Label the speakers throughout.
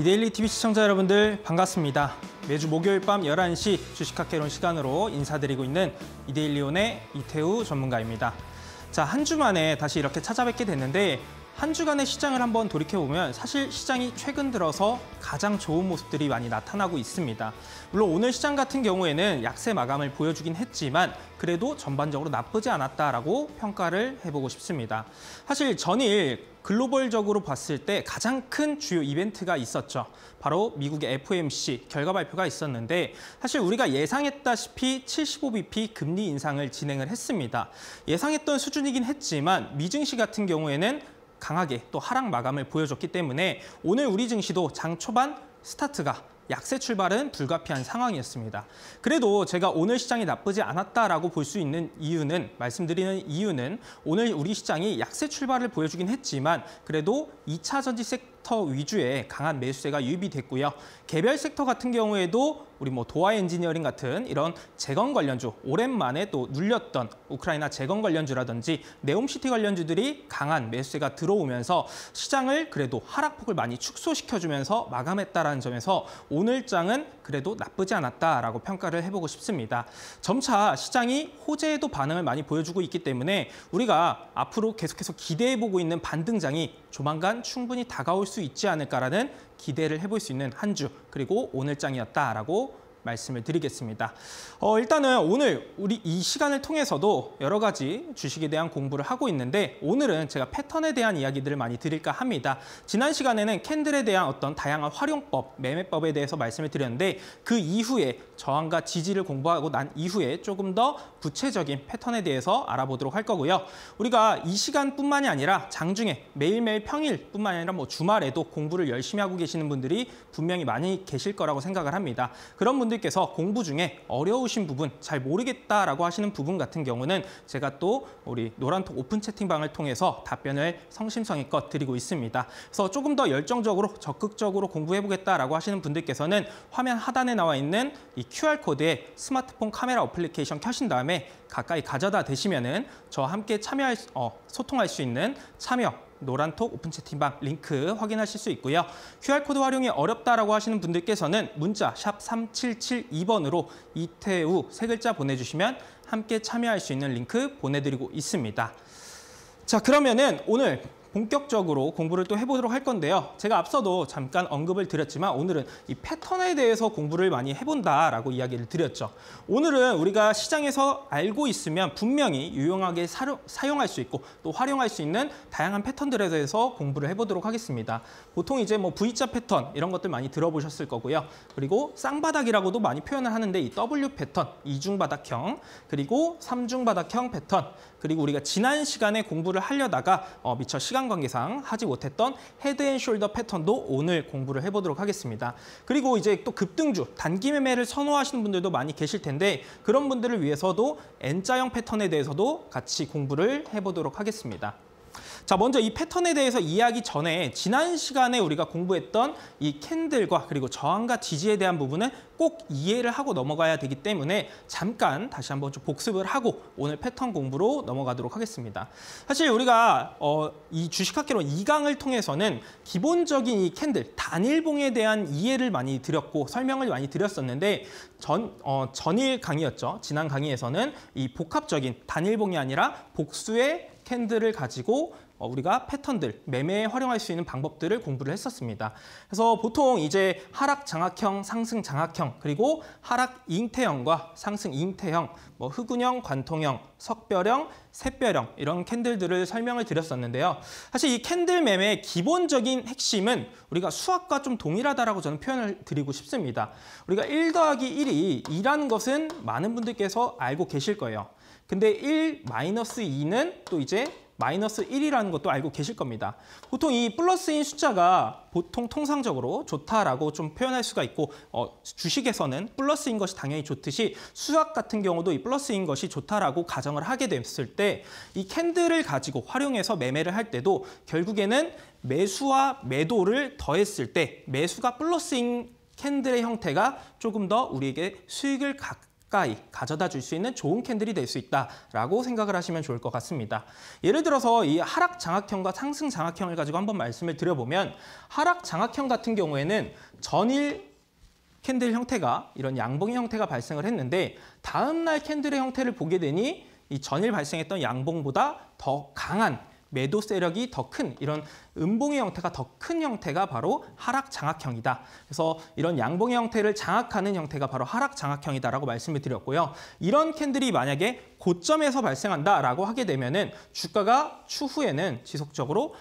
Speaker 1: 이데일리 TV 시청자 여러분들 반갑습니다. 매주 목요일 밤 11시 주식학개론 시간으로 인사드리고 있는 이데일리온의 이태우 전문가입니다. 자, 한 주 만에 다시 이렇게 찾아뵙게 됐는데 한 주간의 시장을 한번 돌이켜보면 사실 시장이 최근 들어서 가장 좋은 모습들이 많이 나타나고 있습니다. 물론 오늘 시장 같은 경우에는 약세 마감을 보여주긴 했지만 그래도 전반적으로 나쁘지 않았다라고 평가를 해보고 싶습니다. 사실 전일 글로벌적으로 봤을 때 가장 큰 주요 이벤트가 있었죠. 바로 미국의 FOMC 결과 발표가 있었는데 사실 우리가 예상했다시피 75bp 금리 인상을 진행을 했습니다. 예상했던 수준이긴 했지만 미증시 같은 경우에는 강하게 또 하락 마감을 보여줬기 때문에 오늘 우리 증시도 장 초반 스타트가 약세 출발은 불가피한 상황이었습니다. 그래도 제가 오늘 시장이 나쁘지 않았다라고 볼 수 있는 이유는 말씀드리는 이유는 오늘 우리 시장이 약세 출발을 보여주긴 했지만 그래도 2차 전지세 섹터 위주의 강한 매수세가 유입됐고요. 개별 섹터 같은 경우에도 우리 뭐 도화 엔지니어링 같은 이런 재건 관련주 오랜만에 또 눌렸던 우크라이나 재건 관련주라든지 네옴시티 관련주들이 강한 매수세가 들어오면서 시장을 그래도 하락폭을 많이 축소시켜주면서 마감했다라는 점에서 오늘 장은 그래도 나쁘지 않았다라고 평가를 해보고 싶습니다. 점차 시장이 호재에도 반응을 많이 보여주고 있기 때문에 우리가 앞으로 계속해서 기대해보고 있는 반등장이 조만간 충분히 다가올 수 있지 않을까라는 기대를 해볼 수 있는 한 주 그리고 오늘장이었다라고 말씀을 드리겠습니다. 어, 일단은 오늘 우리 이 시간을 통해서도 여러 가지 주식에 대한 공부를 하고 있는데 오늘은 제가 패턴에 대한 이야기들을 많이 드릴까 합니다. 지난 시간에는 캔들에 대한 어떤 다양한 활용법, 매매법에 대해서 말씀을 드렸는데 그 이후에 저항과 지지를 공부하고 난 이후에 조금 더 구체적인 패턴에 대해서 알아보도록 할 거고요. 우리가 이 시간뿐만이 아니라 장중에 매일매일 평일뿐만 아니라 뭐 주말에도 공부를 열심히 하고 계시는 분들이 분명히 많이 계실 거라고 생각을 합니다. 그런 분들 여러분들께서 공부 중에 어려우신 부분, 잘 모르겠다라고 하시는 부분 같은 경우는 제가 또 우리 노란톡 오픈 채팅방을 통해서 답변을 성심성의껏 드리고 있습니다. 그래서 조금 더 열정적으로 적극적으로 공부해보겠다라고 하시는 분들께서는 화면 하단에 나와 있는 이 QR코드에 스마트폰 카메라 어플리케이션 켜신 다음에 가까이 가져다 대시면은 저와 함께 참여할 어, 소통할 수 있는 참여 노란톡 오픈 채팅방 링크 확인하실 수 있고요. QR코드 활용이 어렵다라고 하시는 분들께서는 문자 샵 3772번으로 이태우 세 글자 보내주시면 함께 참여할 수 있는 링크 보내드리고 있습니다. 자 그러면은 오늘 본격적으로 공부를 또 해보도록 할 건데요. 제가 앞서도 잠깐 언급을 드렸지만 오늘은 이 패턴에 대해서 공부를 많이 해본다라고 이야기를 드렸죠. 오늘은 우리가 시장에서 알고 있으면 분명히 유용하게 사용할 수 있고 또 활용할 수 있는 다양한 패턴들에 대해서 공부를 해보도록 하겠습니다. 보통 이제 뭐 V자 패턴 이런 것들 많이 들어보셨을 거고요. 그리고 쌍바닥이라고도 많이 표현을 하는데 이 W 패턴, 이중바닥형, 그리고 삼중바닥형 패턴, 그리고 우리가 지난 시간에 공부를 하려다가 어, 미처 시간 시간 관계상 하지 못했던 헤드앤숄더 패턴도 오늘 공부를 해보도록 하겠습니다. 그리고 이제 또 급등주, 단기 매매를 선호하시는 분들도 많이 계실 텐데 그런 분들을 위해서도 N자형 패턴에 대해서도 같이 공부를 해보도록 하겠습니다. 자, 먼저 이 패턴에 대해서 이해하기 전에 지난 시간에 우리가 공부했던 이 캔들과 그리고 저항과 지지에 대한 부분은 꼭 이해를 하고 넘어가야 되기 때문에 잠깐 다시 한번 좀 복습을 하고 오늘 패턴 공부로 넘어가도록 하겠습니다. 사실 우리가 어, 이 주식학개론 2강을 통해서는 기본적인 이 캔들, 단일봉에 대한 이해를 많이 드렸고 설명을 많이 드렸었는데 전, 어, 전일 강의였죠. 지난 강의에서는 이 복합적인 단일봉이 아니라 복수의 캔들을 가지고 어, 우리가 패턴들, 매매에 활용할 수 있는 방법들을 공부를 했었습니다. 그래서 보통 이제 하락 장악형, 상승 장악형, 그리고 하락 잉태형과 상승 잉태형, 뭐 흑운형, 관통형, 석별형, 샛별형 이런 캔들들을 설명을 드렸었는데요. 사실 이 캔들 매매의 기본적인 핵심은 우리가 수학과 좀 동일하다라고 저는 표현을 드리고 싶습니다. 우리가 1 더하기 1이 2라는 것은 많은 분들께서 알고 계실 거예요. 근데 1 마이너스 2는 또 이제 마이너스 1이라는 것도 알고 계실 겁니다. 보통 이 플러스인 숫자가 보통 통상적으로 좋다라고 좀 표현할 수가 있고 어, 주식에서는 플러스인 것이 당연히 좋듯이 수학 같은 경우도 이 플러스인 것이 좋다라고 가정을 하게 됐을 때 이 캔들을 가지고 활용해서 매매를 할 때도 결국에는 매수와 매도를 더했을 때 매수가 플러스인 캔들의 형태가 조금 더 우리에게 수익을 갖 가까이 가져다 줄 수 있는 좋은 캔들이 될 수 있다라고 생각을 하시면 좋을 것 같습니다. 예를 들어서 이 하락 장악형과 상승 장악형을 가지고 한번 말씀을 드려보면 하락 장악형 같은 경우에는 전일 캔들 형태가 이런 양봉의 형태가 발생을 했는데 다음날 캔들의 형태를 보게 되니 이 전일 발생했던 양봉보다 더 강한 매도 세력이 더 큰 이런 음봉의 형태가 더 큰 형태가 바로 하락 장악형이다. 그래서 이런 양봉의 형태를 장악하는 형태가 바로 하락 장악형이다라고 말씀을 드렸고요. 이런 캔들이 만약에 고점에서 발생한다라고 하게 되면은 주가가 추후에는 지속적으로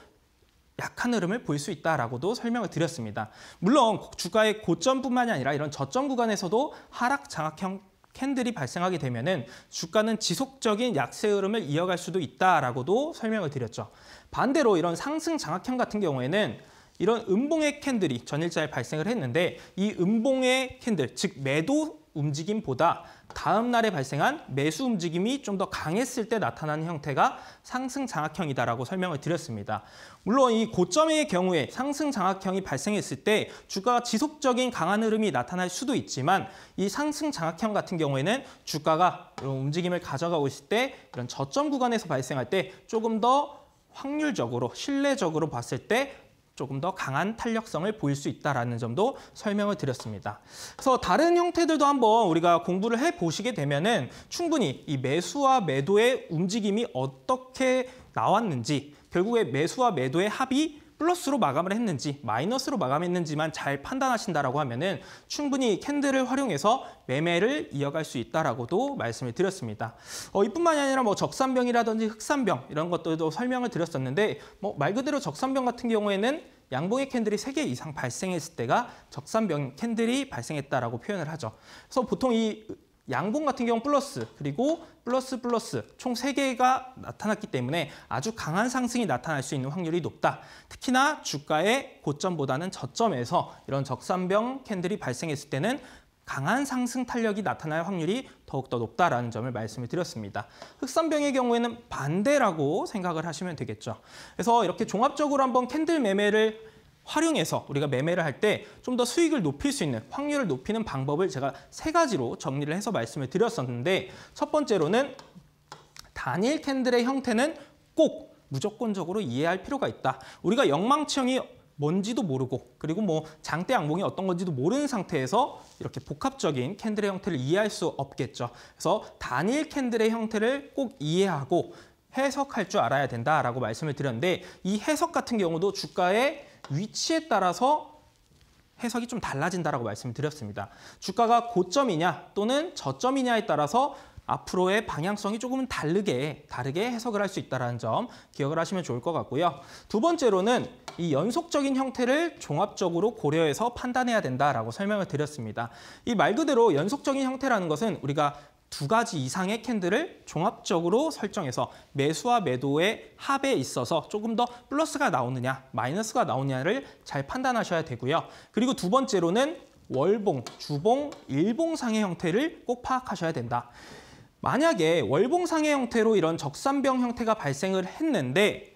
Speaker 1: 약한 흐름을 보일 수 있다라고도 설명을 드렸습니다. 물론 주가의 고점뿐만이 아니라 이런 저점 구간에서도 하락 장악형 캔들이 발생하게 되면은 주가는 지속적인 약세 흐름을 이어갈 수도 있다라고도 설명을 드렸죠. 반대로 이런 상승 장악형 같은 경우에는 이런 음봉의 캔들이 전일자에 발생을 했는데 이 음봉의 캔들, 즉 매도 움직임보다 다음 날에 발생한 매수 움직임이 좀 더 강했을 때 나타나는 형태가 상승 장악형이다라고 설명을 드렸습니다. 물론 이 고점의 경우에 상승 장악형이 발생했을 때 주가가 지속적인 강한 흐름이 나타날 수도 있지만 이 상승 장악형 같은 경우에는 주가가 이런 움직임을 가져가고 있을 때 이런 저점 구간에서 발생할 때 조금 더 확률적으로, 신뢰적으로 봤을 때 조금 더 강한 탄력성을 보일 수 있다는 점도 설명을 드렸습니다. 그래서 다른 형태들도 한번 우리가 공부를 해보시게 되면 은 충분히 이 매수와 매도의 움직임이 어떻게 나왔는지 결국에 매수와 매도의 합이 플러스로 마감을 했는지 마이너스로 마감했는지만 잘 판단하신다라고 하면은 충분히 캔들을 활용해서 매매를 이어갈 수 있다라고도 말씀을 드렸습니다. 어, 이뿐만이 아니라 뭐 적산병이라든지 흑산병 이런 것들도 설명을 드렸었는데 뭐 말 그대로 적산병 같은 경우에는 양봉의 캔들이 3개 이상 발생했을 때가 적산병 캔들이 발생했다라고 표현을 하죠. 그래서 보통 이 양봉 같은 경우 플러스 그리고 플러스 플러스 총3개가 나타났기 때문에 아주 강한 상승이 나타날 수 있는 확률이 높다. 특히나 주가의 고점보다는 저점에서 이런 적산병 캔들이 발생했을 때는 강한 상승 탄력이 나타날 확률이 더욱더 높다라는 점을 말씀을 드렸습니다. 흑산병의 경우에는 반대라고 생각을 하시면 되겠죠. 그래서 이렇게 종합적으로 한번 캔들 매매를 활용해서 우리가 매매를 할 때 좀 더 수익을 높일 수 있는 확률을 높이는 방법을 제가 세 가지로 정리를 해서 말씀을 드렸었는데 첫 번째로는 단일 캔들의 형태는 꼭 무조건적으로 이해할 필요가 있다. 우리가 영망치형이 뭔지도 모르고 그리고 뭐 장대 양봉이 어떤 건지도 모르는 상태에서 이렇게 복합적인 캔들의 형태를 이해할 수 없겠죠. 그래서 단일 캔들의 형태를 꼭 이해하고 해석할 줄 알아야 된다라고 말씀을 드렸는데 이 해석 같은 경우도 주가의 위치에 따라서 해석이 좀 달라진다라고 말씀드렸습니다. 주가가 고점이냐 또는 저점이냐에 따라서 앞으로의 방향성이 조금은 다르게 다르게 해석을 할 수 있다는 점 기억을 하시면 좋을 것 같고요. 두 번째로는 이 연속적인 형태를 종합적으로 고려해서 판단해야 된다라고 설명을 드렸습니다. 이 말 그대로 연속적인 형태라는 것은 우리가 두 가지 이상의 캔들을 종합적으로 설정해서 매수와 매도의 합에 있어서 조금 더 플러스가 나오느냐 마이너스가 나오느냐를 잘 판단하셔야 되고요. 그리고 두 번째로는 월봉, 주봉, 일봉상의 형태를 꼭 파악하셔야 된다. 만약에 월봉상의 형태로 이런 적산병 형태가 발생을 했는데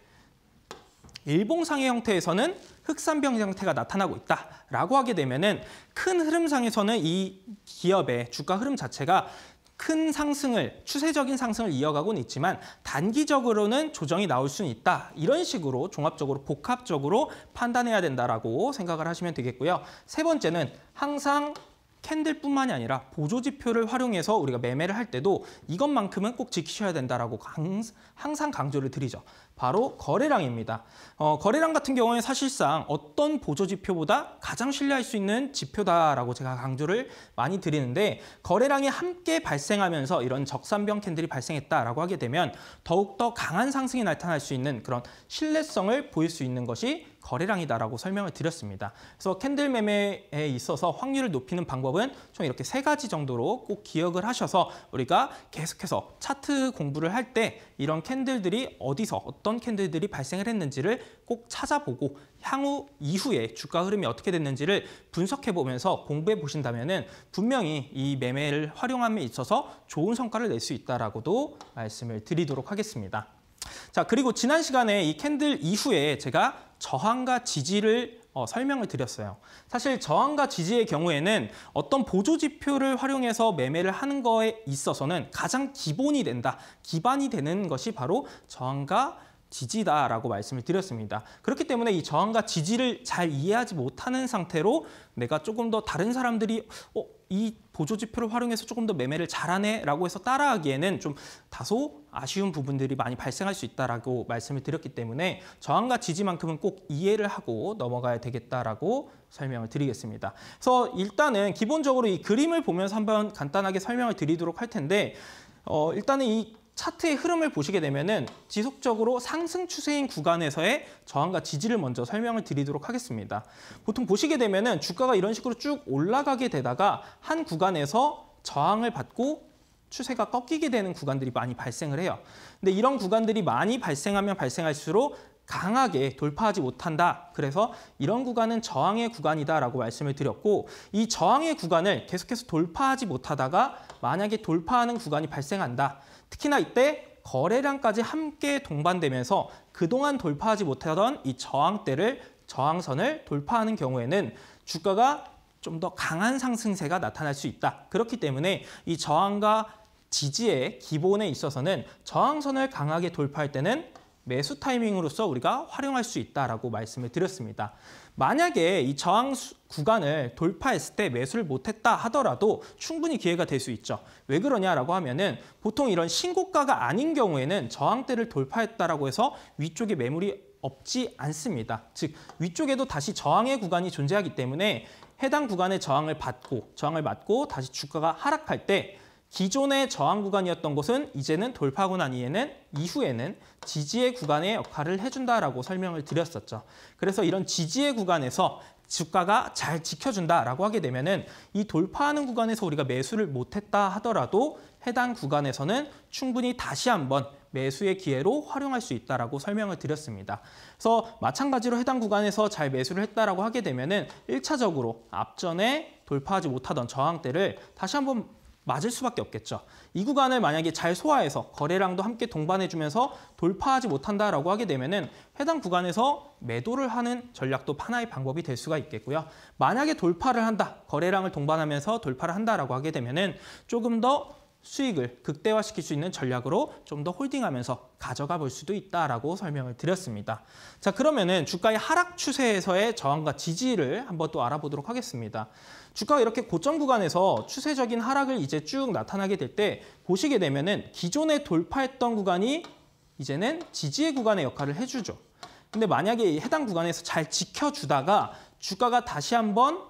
Speaker 1: 일봉상의 형태에서는 흑산병 형태가 나타나고 있다라고 하게 되면 큰 흐름상에서는 이 기업의 주가 흐름 자체가 큰 상승을 추세적인 상승을 이어가고는 있지만 단기적으로는 조정이 나올 수는 있다. 이런 식으로 종합적으로 복합적으로 판단해야 된다라고 생각을 하시면 되겠고요. 세 번째는 항상 캔들뿐만이 아니라 보조지표를 활용해서 우리가 매매를 할 때도 이것만큼은 꼭 지키셔야 된다라고 항상 강조를 드리죠. 바로 거래량입니다. 어, 거래량 같은 경우에 사실상 어떤 보조지표보다 가장 신뢰할 수 있는 지표다라고 제가 강조를 많이 드리는데 거래량이 함께 발생하면서 이런 적산병 캔들이 발생했다라고 하게 되면 더욱더 강한 상승이 나타날 수 있는 그런 신뢰성을 보일 수 있는 것이 거래량이다라고 설명을 드렸습니다. 그래서 캔들 매매에 있어서 확률을 높이는 방법은 총 이렇게 세 가지 정도로 꼭 기억을 하셔서 우리가 계속해서 차트 공부를 할 때 이런 캔들들이 어디서 어떤 캔들들이 발생을 했는지를 꼭 찾아보고 향후 이후에 주가 흐름이 어떻게 됐는지를 분석해 보면서 공부해 보신다면 분명히 이 매매를 활용함에 있어서 좋은 성과를 낼 수 있다라고도 말씀을 드리도록 하겠습니다. 자 그리고 지난 시간에 이 캔들 이후에 제가 저항과 지지를 어, 설명을 드렸어요. 사실 저항과 지지의 경우에는 어떤 보조 지표를 활용해서 매매를 하는 거에 있어서는 가장 기본이 된다, 기반이 되는 것이 바로 저항과 지지다라고 말씀을 드렸습니다. 그렇기 때문에 이 저항과 지지를 잘 이해하지 못하는 상태로 내가 조금 더 다른 사람들이 어, 이 보조 지표를 활용해서 조금 더 매매를 잘하네라고 해서 따라하기에는 좀 다소 아쉬운 부분들이 많이 발생할 수 있다라고 말씀을 드렸기 때문에 저항과 지지만큼은 꼭 이해를 하고 넘어가야 되겠다라고 설명을 드리겠습니다. 그래서 일단은 기본적으로 이 그림을 보면서 한번 간단하게 설명을 드리도록 할 텐데 어, 일단은 이 차트의 흐름을 보시게 되면 지속적으로 상승 추세인 구간에서의 저항과 지지를 먼저 설명을 드리도록 하겠습니다. 보통 보시게 되면 주가가 이런 식으로 쭉 올라가게 되다가 한 구간에서 저항을 받고 추세가 꺾이게 되는 구간들이 많이 발생을 해요. 근데 이런 구간들이 많이 발생하면 발생할수록 강하게 돌파하지 못한다. 그래서 이런 구간은 저항의 구간이다라고 말씀을 드렸고 이 저항의 구간을 계속해서 돌파하지 못하다가 만약에 돌파하는 구간이 발생한다. 특히나 이때 거래량까지 함께 동반되면서 그동안 돌파하지 못하던 이 저항대를 저항선을 돌파하는 경우에는 주가가 좀 더 강한 상승세가 나타날 수 있다. 그렇기 때문에 이 저항과 지지의 기본에 있어서는 저항선을 강하게 돌파할 때는 매수 타이밍으로서 우리가 활용할 수 있다라고 말씀을 드렸습니다. 만약에 이 저항 구간을 돌파했을 때 매수를 못했다 하더라도 충분히 기회가 될 수 있죠. 왜 그러냐라고 하면은 보통 이런 신고가가 아닌 경우에는 저항대를 돌파했다라고 해서 위쪽에 매물이 없지 않습니다. 즉 위쪽에도 다시 저항의 구간이 존재하기 때문에 해당 구간의 저항을 받고 저항을 맞고 다시 주가가 하락할 때 기존의 저항 구간이었던 것은 이제는 돌파 구간 이에는 이후에는 지지의 구간의 역할을 해준다라고 설명을 드렸었죠. 그래서 이런 지지의 구간에서 주가가 잘 지켜준다라고 하게 되면은 이 돌파하는 구간에서 우리가 매수를 못했다 하더라도 해당 구간에서는 충분히 다시 한번 매수의 기회로 활용할 수 있다라고 설명을 드렸습니다. 그래서 마찬가지로 해당 구간에서 잘 매수를 했다라고 하게 되면은 1차적으로 앞전에 돌파하지 못하던 저항대를 다시 한번 맞을 수밖에 없겠죠. 이 구간을 만약에 잘 소화해서 거래량도 함께 동반해주면서 돌파하지 못한다라고 하게 되면은 해당 구간에서 매도를 하는 전략도 하나의 방법이 될 수가 있겠고요. 만약에 돌파를 한다, 거래량을 동반하면서 돌파를 한다라고 하게 되면은 조금 더 수익을 극대화시킬 수 있는 전략으로 좀 더 홀딩하면서 가져가 볼 수도 있다라고 설명을 드렸습니다. 자 그러면은 주가의 하락 추세에서의 저항과 지지를 한번 또 알아보도록 하겠습니다. 주가가 이렇게 고점 구간에서 추세적인 하락을 이제 쭉 나타나게 될 때 보시게 되면은 기존에 돌파했던 구간이 이제는 지지의 구간의 역할을 해주죠. 근데 만약에 해당 구간에서 잘 지켜주다가 주가가 다시 한번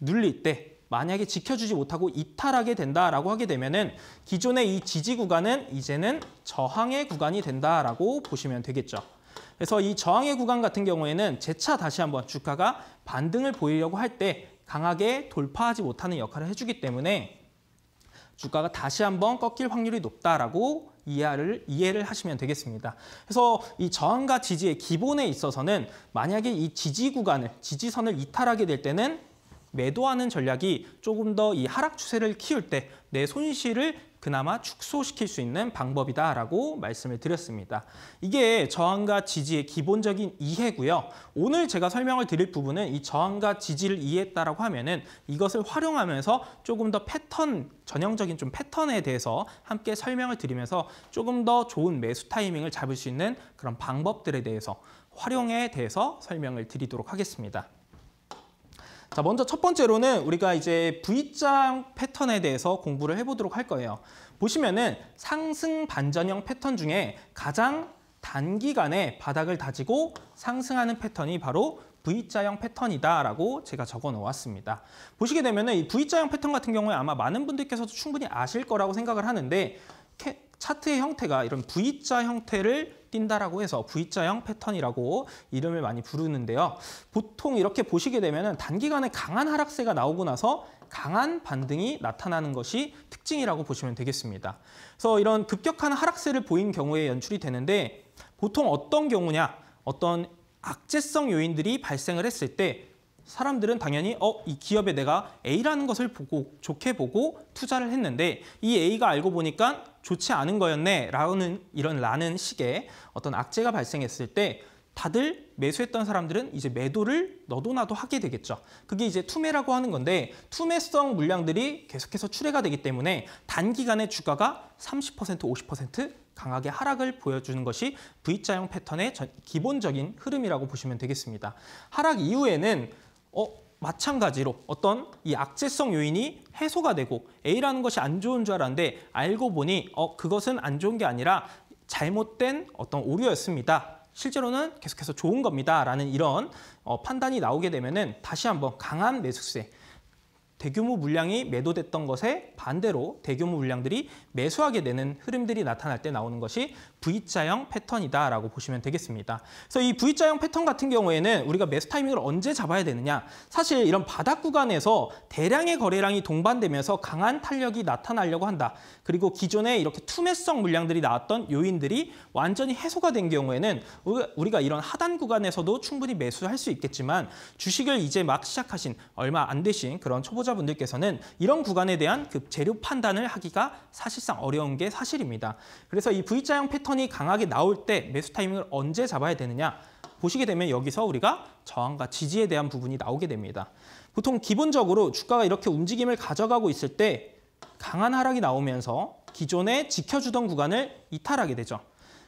Speaker 1: 눌릴 때 만약에 지켜주지 못하고 이탈하게 된다라고 하게 되면은 기존의 이 지지 구간은 이제는 저항의 구간이 된다라고 보시면 되겠죠. 그래서 이 저항의 구간 같은 경우에는 재차 다시 한번 주가가 반등을 보이려고 할 때 강하게 돌파하지 못하는 역할을 해주기 때문에 주가가 다시 한번 꺾일 확률이 높다라고 이해를, 이해를 하시면 되겠습니다. 그래서 이 저항과 지지의 기본에 있어서는 만약에 이 지지 구간을, 지지선을 이탈하게 될 때는 매도하는 전략이 조금 더 이 하락 추세를 키울 때 내 손실을 그나마 축소시킬 수 있는 방법이다라고 말씀을 드렸습니다. 이게 저항과 지지의 기본적인 이해고요. 오늘 제가 설명을 드릴 부분은 이 저항과 지지를 이해했다라고 하면은 이것을 활용하면서 조금 더 패턴 전형적인 좀 패턴에 대해서 함께 설명을 드리면서 조금 더 좋은 매수 타이밍을 잡을 수 있는 그런 방법들에 대해서 활용에 대해서 설명을 드리도록 하겠습니다. 자, 먼저 첫 번째로는 우리가 이제 v 자형 패턴에 대해서 공부를 해보도록 할 거예요. 보시면은 상승 반전형 패턴 중에 가장 단기간에 바닥을 다지고 상승하는 패턴이 바로 V자형 패턴이다라고 제가 적어 놓았습니다. 보시게 되면 이 V자형 패턴 같은 경우에 아마 많은 분들께서도 충분히 아실 거라고 생각을 하는데 차트의 형태가 이런 V자 형태를 띈다라고 해서 V자형 패턴이라고 이름을 많이 부르는데요. 보통 이렇게 보시게 되면 단기간에 강한 하락세가 나오고 나서 강한 반등이 나타나는 것이 특징이라고 보시면 되겠습니다. 그래서 이런 급격한 하락세를 보인 경우에 연출이 되는데 보통 어떤 경우냐 어떤 악재성 요인들이 발생을 했을 때 사람들은 당연히 어, 이 기업에 내가 A라는 것을 보고 좋게 보고 투자를 했는데 이 A가 알고 보니까 좋지 않은 거였네 라는 이런 라는 식의 어떤 악재가 발생했을 때 다들 매수했던 사람들은 이제 매도를 너도나도 하게 되겠죠. 그게 이제 투매라고 하는 건데 투매성 물량들이 계속해서 출회가 되기 때문에 단기간에 주가가 30% 50% 강하게 하락을 보여주는 것이 V자형 패턴의 기본적인 흐름이라고 보시면 되겠습니다. 하락 이후에는 어 마찬가지로 어떤 이 악재성 요인이 해소가 되고 A라는 것이 안 좋은 줄 알았는데 알고 보니 어 그것은 안 좋은 게 아니라 잘못된 어떤 오류였습니다. 실제로는 계속해서 좋은 겁니다. 라는 이런 어, 판단이 나오게 되면은 다시 한번 강한 매수세, 대규모 물량이 매도됐던 것에 반대로 대규모 물량들이 매수하게 되는 흐름들이 나타날 때 나오는 것이 V자형 패턴이다라고 보시면 되겠습니다. 그래서 이 V자형 패턴 같은 경우에는 우리가 매수 타이밍을 언제 잡아야 되느냐 사실 이런 바닥 구간에서 대량의 거래량이 동반되면서 강한 탄력이 나타나려고 한다. 그리고 기존에 이렇게 투매성 물량들이 나왔던 요인들이 완전히 해소가 된 경우에는 우리가 이런 하단 구간에서도 충분히 매수할 수 있겠지만 주식을 이제 막 시작하신 얼마 안 되신 그런 초보자분들께서는 이런 구간에 대한 그 재료 판단을 하기가 사실상 어려운 게 사실입니다. 그래서 이 V자형 패턴 턴이 강하게 나올 때 매수 타이밍을 언제 잡아야 되느냐 보시게 되면 여기서 우리가 저항과 지지에 대한 부분이 나오게 됩니다. 보통 기본적으로 주가가 이렇게 움직임을 가져가고 있을 때 강한 하락이 나오면서 기존에 지켜주던 구간을 이탈하게 되죠.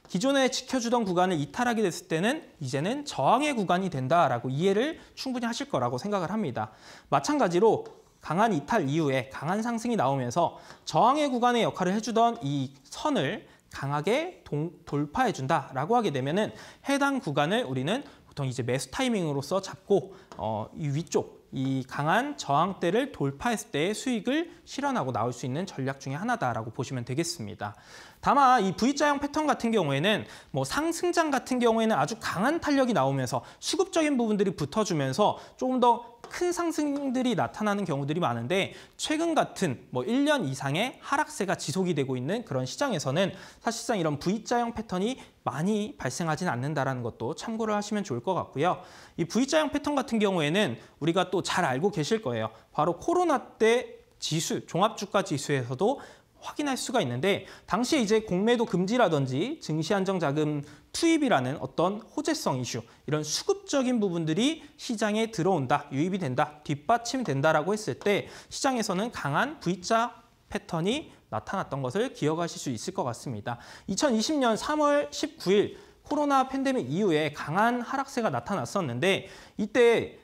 Speaker 1: 기존에 지켜주던 구간을 이탈하게 됐을 때는 이제는 저항의 구간이 된다라고 이해를 충분히 하실 거라고 생각을 합니다. 마찬가지로 강한 이탈 이후에 강한 상승이 나오면서 저항의 구간의 역할을 해주던 이 선을 강하게 동, 돌파해준다라고 하게 되면은 해당 구간을 우리는 보통 이제 매수 타이밍으로서 잡고 어, 이 위쪽 이 강한 저항대를 돌파했을 때의 수익을 실현하고 나올 수 있는 전략 중의 하나다라고 보시면 되겠습니다. 다만 이 V자형 패턴 같은 경우에는 뭐 상승장 같은 경우에는 아주 강한 탄력이 나오면서 수급적인 부분들이 붙어주면서 조금 더큰 상승들이 나타나는 경우들이 많은데 최근 같은 뭐 1년 이상의 하락세가 지속이 되고 있는 그런 시장에서는 사실상 이런 V자형 패턴이 많이 발생하지는 않는다라는 것도 참고를 하시면 좋을 것 같고요. 이 V자형 패턴 같은 경우에는 우리가 또 잘 알고 계실 거예요. 바로 코로나 때 지수, 종합주가 지수에서도 확인할 수가 있는데 당시에 이제 공매도 금지라든지 증시안정자금 투입이라는 어떤 호재성 이슈 이런 수급적인 부분들이 시장에 들어온다, 유입이 된다, 뒷받침된다라고 했을 때 시장에서는 강한 V자 패턴이 나타났던 것을 기억하실 수 있을 것 같습니다. 2020년 3월 19일 코로나 팬데믹 이후에 강한 하락세가 나타났었는데 이때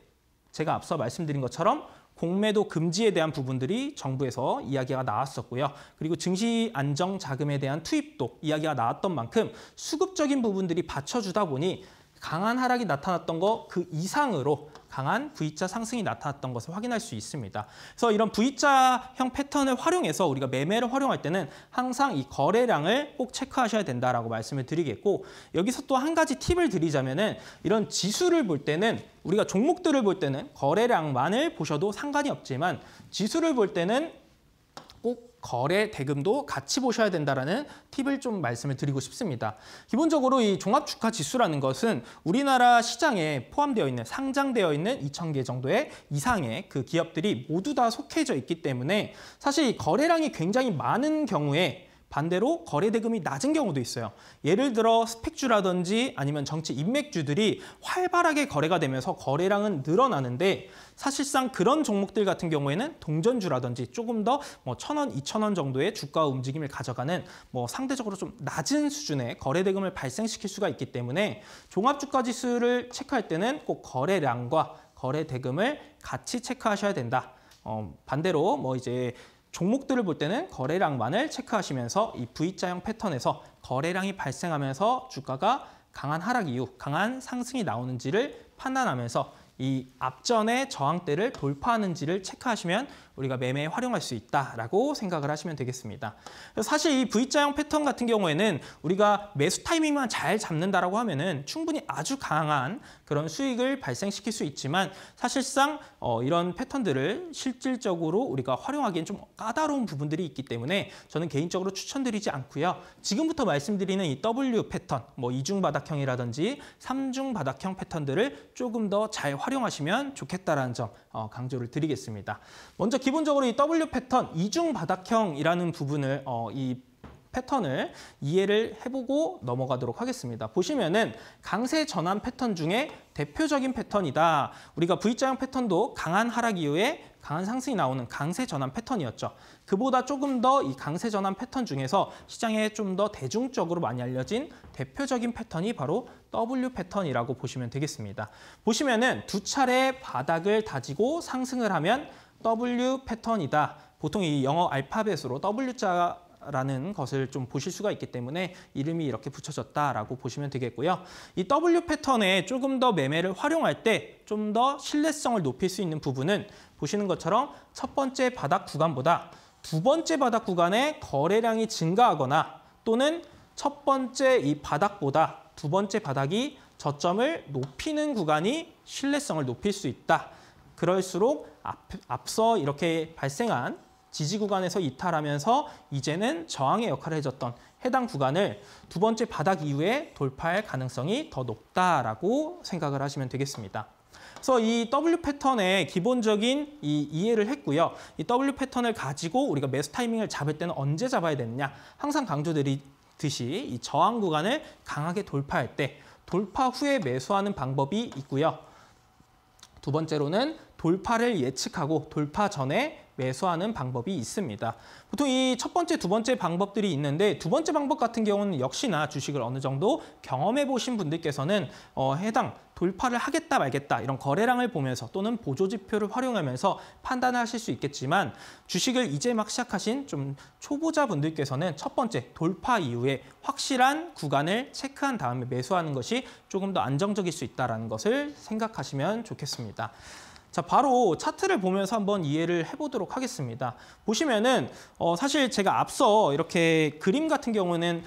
Speaker 1: 제가 앞서 말씀드린 것처럼 공매도 금지에 대한 부분들이 정부에서 이야기가 나왔었고요. 그리고 증시 안정 자금에 대한 투입도 이야기가 나왔던 만큼 수급적인 부분들이 받쳐주다 보니 강한 하락이 나타났던 거 그 이상으로 강한 V자 상승이 나타났던 것을 확인할 수 있습니다. 그래서 이런 V자형 패턴을 활용해서 우리가 매매를 활용할 때는 항상 이 거래량을 꼭 체크하셔야 된다라고 말씀을 드리겠고 여기서 또 한 가지 팁을 드리자면은 이런 지수를 볼 때는 우리가 종목들을 볼 때는 거래량만을 보셔도 상관이 없지만 지수를 볼 때는 거래 대금도 같이 보셔야 된다라는 팁을 좀 말씀을 드리고 싶습니다. 기본적으로 이 종합 주가 지수라는 것은 우리나라 시장에 포함되어 있는 상장되어 있는 2 0개 정도의 이상의 그 기업들이 모두 다 속해져 있기 때문에 사실 거래량이 굉장히 많은 경우에 반대로 거래대금이 낮은 경우도 있어요. 예를 들어 스펙주라든지 아니면 정치 인맥주들이 활발하게 거래가 되면서 거래량은 늘어나는데 사실상 그런 종목들 같은 경우에는 동전주라든지 조금 더 뭐1 0 0 0 원, 2 0 0 0원 정도의 주가 움직임을 가져가는 뭐 상대적으로 좀 낮은 수준의 거래대금을 발생시킬 수가 있기 때문에 종합주가지수를 체크할 때는 꼭 거래량과 거래대금을 같이 체크하셔야 된다. 어, 반대로 뭐 이제 종목들을 볼 때는 거래량만을 체크하시면서 이 V자형 패턴에서 거래량이 발생하면서 주가가 강한 하락 이후 강한 상승이 나오는지를 판단하면서 이 앞전의 저항대를 돌파하는지를 체크하시면 우리가 매매에 활용할 수 있다라고 생각을 하시면 되겠습니다. 사실 이 V자형 패턴 같은 경우에는 우리가 매수 타이밍만 잘 잡는다라고 하면은 충분히 아주 강한 그런 수익을 발생시킬 수 있지만 사실상 어, 이런 패턴들을 실질적으로 우리가 활용하기엔 좀 까다로운 부분들이 있기 때문에 저는 개인적으로 추천드리지 않고요. 지금부터 말씀드리는 이 W 패턴, 뭐 이중 바닥형이라든지 삼중 바닥형 패턴들을 조금 더 잘 활용하시면 좋겠다라는 점 어, 강조를 드리겠습니다. 먼저 기본적으로 이 W 패턴, 이중 바닥형이라는 부분을 어, 이 패턴을 이해를 해보고 넘어가도록 하겠습니다. 보시면은 강세 전환 패턴 중에 대표적인 패턴이다. 우리가 V자형 패턴도 강한 하락 이후에 강한 상승이 나오는 강세 전환 패턴이었죠. 그보다 조금 더 이 강세 전환 패턴 중에서 시장에 좀 더 대중적으로 많이 알려진 대표적인 패턴이 바로 W 패턴이라고 보시면 되겠습니다. 보시면은 두 차례 바닥을 다지고 상승을 하면 W 패턴이다. 보통 이 영어 알파벳으로 W자 라는 것을 좀 보실 수가 있기 때문에 이름이 이렇게 붙여졌다라고 보시면 되겠고요. 이 W 패턴에 조금 더 매매를 활용할 때 좀 더 신뢰성을 높일 수 있는 부분은 보시는 것처럼 첫 번째 바닥 구간보다 두 번째 바닥 구간에 거래량이 증가하거나 또는 첫 번째 이 바닥보다 두 번째 바닥이 저점을 높이는 구간이 신뢰성을 높일 수 있다. 그럴수록 앞, 서 이렇게 발생한 지지 구간에서 이탈하면서 이제는 저항의 역할을 해줬던 해당 구간을 두 번째 바닥 이후에 돌파할 가능성이 더 높다라고 생각을 하시면 되겠습니다. 그래서 이 W 패턴의 기본적인 이 이해를 했고요. 이 W 패턴을 가지고 우리가 매수 타이밍을 잡을 때는 언제 잡아야 되느냐. 항상 강조드리듯이 이 저항 구간을 강하게 돌파할 때 돌파 후에 매수하는 방법이 있고요. 두 번째로는 돌파를 예측하고 돌파 전에 매수하는 방법이 있습니다. 보통 이 첫 번째, 두 번째 방법들이 있는데 두 번째 방법 같은 경우는 역시나 주식을 어느 정도 경험해 보신 분들께서는 어, 해당 돌파를 하겠다 말겠다 이런 거래량을 보면서 또는 보조지표를 활용하면서 판단하실 수 있겠지만 주식을 이제 막 시작하신 좀 초보자분들께서는 첫 번째 돌파 이후에 확실한 구간을 체크한 다음에 매수하는 것이 조금 더 안정적일 수 있다는 것을 생각하시면 좋겠습니다. 자, 바로 차트를 보면서 한번 이해를 해보도록 하겠습니다. 보시면은 어, 사실 제가 앞서 이렇게 그림 같은 경우는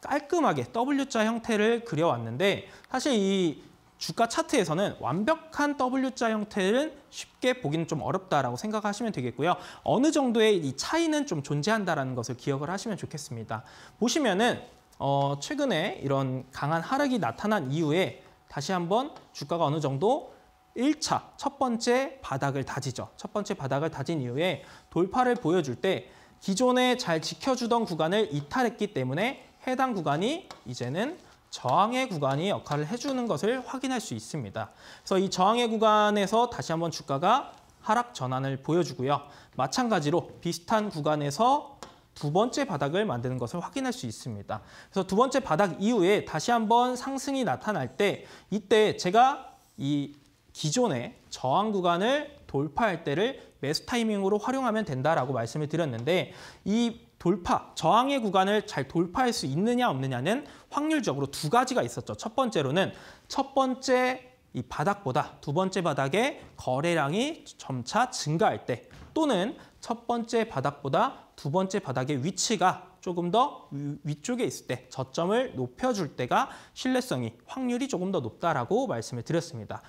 Speaker 1: 깔끔하게 W자 형태를 그려왔는데 사실 이 주가 차트에서는 완벽한 W자 형태는 쉽게 보기는 좀 어렵다라고 생각하시면 되겠고요. 어느 정도의 이 차이는 좀 존재한다라는 것을 기억을 하시면 좋겠습니다. 보시면은 어, 최근에 이런 강한 하락이 나타난 이후에 다시 한번 주가가 어느 정도 1차, 첫 번째 바닥을 다지죠. 첫 번째 바닥을 다진 이후에 돌파를 보여줄 때 기존에 잘 지켜주던 구간을 이탈했기 때문에 해당 구간이 이제는 저항의 구간이 역할을 해주는 것을 확인할 수 있습니다. 그래서 이 저항의 구간에서 다시 한번 주가가 하락 전환을 보여주고요. 마찬가지로 비슷한 구간에서 두 번째 바닥을 만드는 것을 확인할 수 있습니다. 그래서 두 번째 바닥 이후에 다시 한번 상승이 나타날 때 이때 제가 이 기존의 저항 구간을 돌파할 때를 매수 타이밍으로 활용하면 된다라고 말씀을 드렸는데 이 돌파, 저항의 구간을 잘 돌파할 수 있느냐 없느냐는 확률적으로 두 가지가 있었죠. 첫 번째로는 첫 번째 이 바닥보다 두 번째 바닥에 거래량이 점차 증가할 때 또는 첫 번째 바닥보다 두 번째 바닥의 위치가 조금 더 위쪽에 있을 때 저점을 높여줄 때가 신뢰성이 확률이 조금 더 높다라고 말씀을 드렸습니다.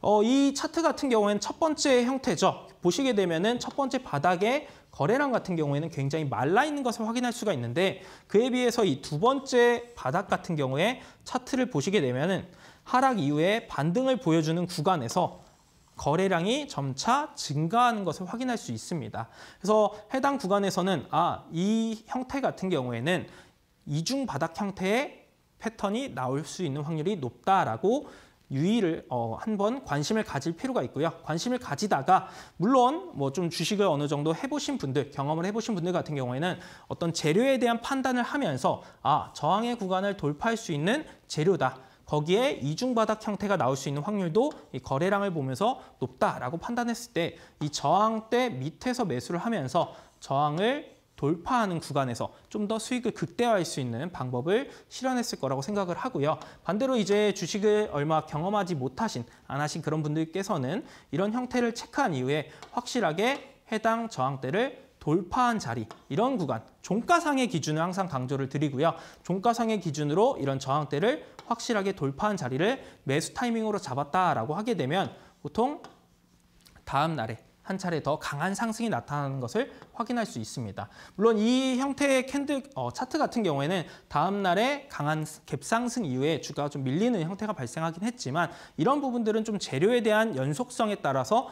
Speaker 1: 어, 이 차트 같은 경우에는 첫 번째 형태죠. 보시게 되면은 첫 번째 바닥에 거래량 같은 경우에는 굉장히 말라 있는 것을 확인할 수가 있는데 그에 비해서 이 두 번째 바닥 같은 경우에 차트를 보시게 되면은 하락 이후에 반등을 보여주는 구간에서 거래량이 점차 증가하는 것을 확인할 수 있습니다. 그래서 해당 구간에서는 아, 이 형태 같은 경우에는 이중 바닥 형태의 패턴이 나올 수 있는 확률이 높다라고 유의를 어, 한번 관심을 가질 필요가 있고요. 관심을 가지다가 물론 뭐 좀 주식을 어느 정도 해보신 분들, 경험을 해보신 분들 같은 경우에는 어떤 재료에 대한 판단을 하면서 아 저항의 구간을 돌파할 수 있는 재료다. 거기에 이중바닥 형태가 나올 수 있는 확률도 이 거래량을 보면서 높다라고 판단했을 때 이저항때 밑에서 매수를 하면서 저항을 돌파하는 구간에서 좀 더 수익을 극대화할 수 있는 방법을 실현했을 거라고 생각을 하고요. 반대로 이제 주식을 얼마 경험하지 못하신, 안 하신 그런 분들께서는 이런 형태를 체크한 이후에 확실하게 해당 저항대를 돌파한 자리, 이런 구간, 종가상의 기준을 항상 강조를 드리고요. 종가상의 기준으로 이런 저항대를 확실하게 돌파한 자리를 매수 타이밍으로 잡았다라고 하게 되면 보통 다음 날에 한 차례 더 강한 상승이 나타나는 것을 확인할 수 있습니다. 물론 이 형태의 캔들 어, 차트 같은 경우에는 다음 날에 강한 갭 상승 이후에 주가가 좀 밀리는 형태가 발생하긴 했지만 이런 부분들은 좀 재료에 대한 연속성에 따라서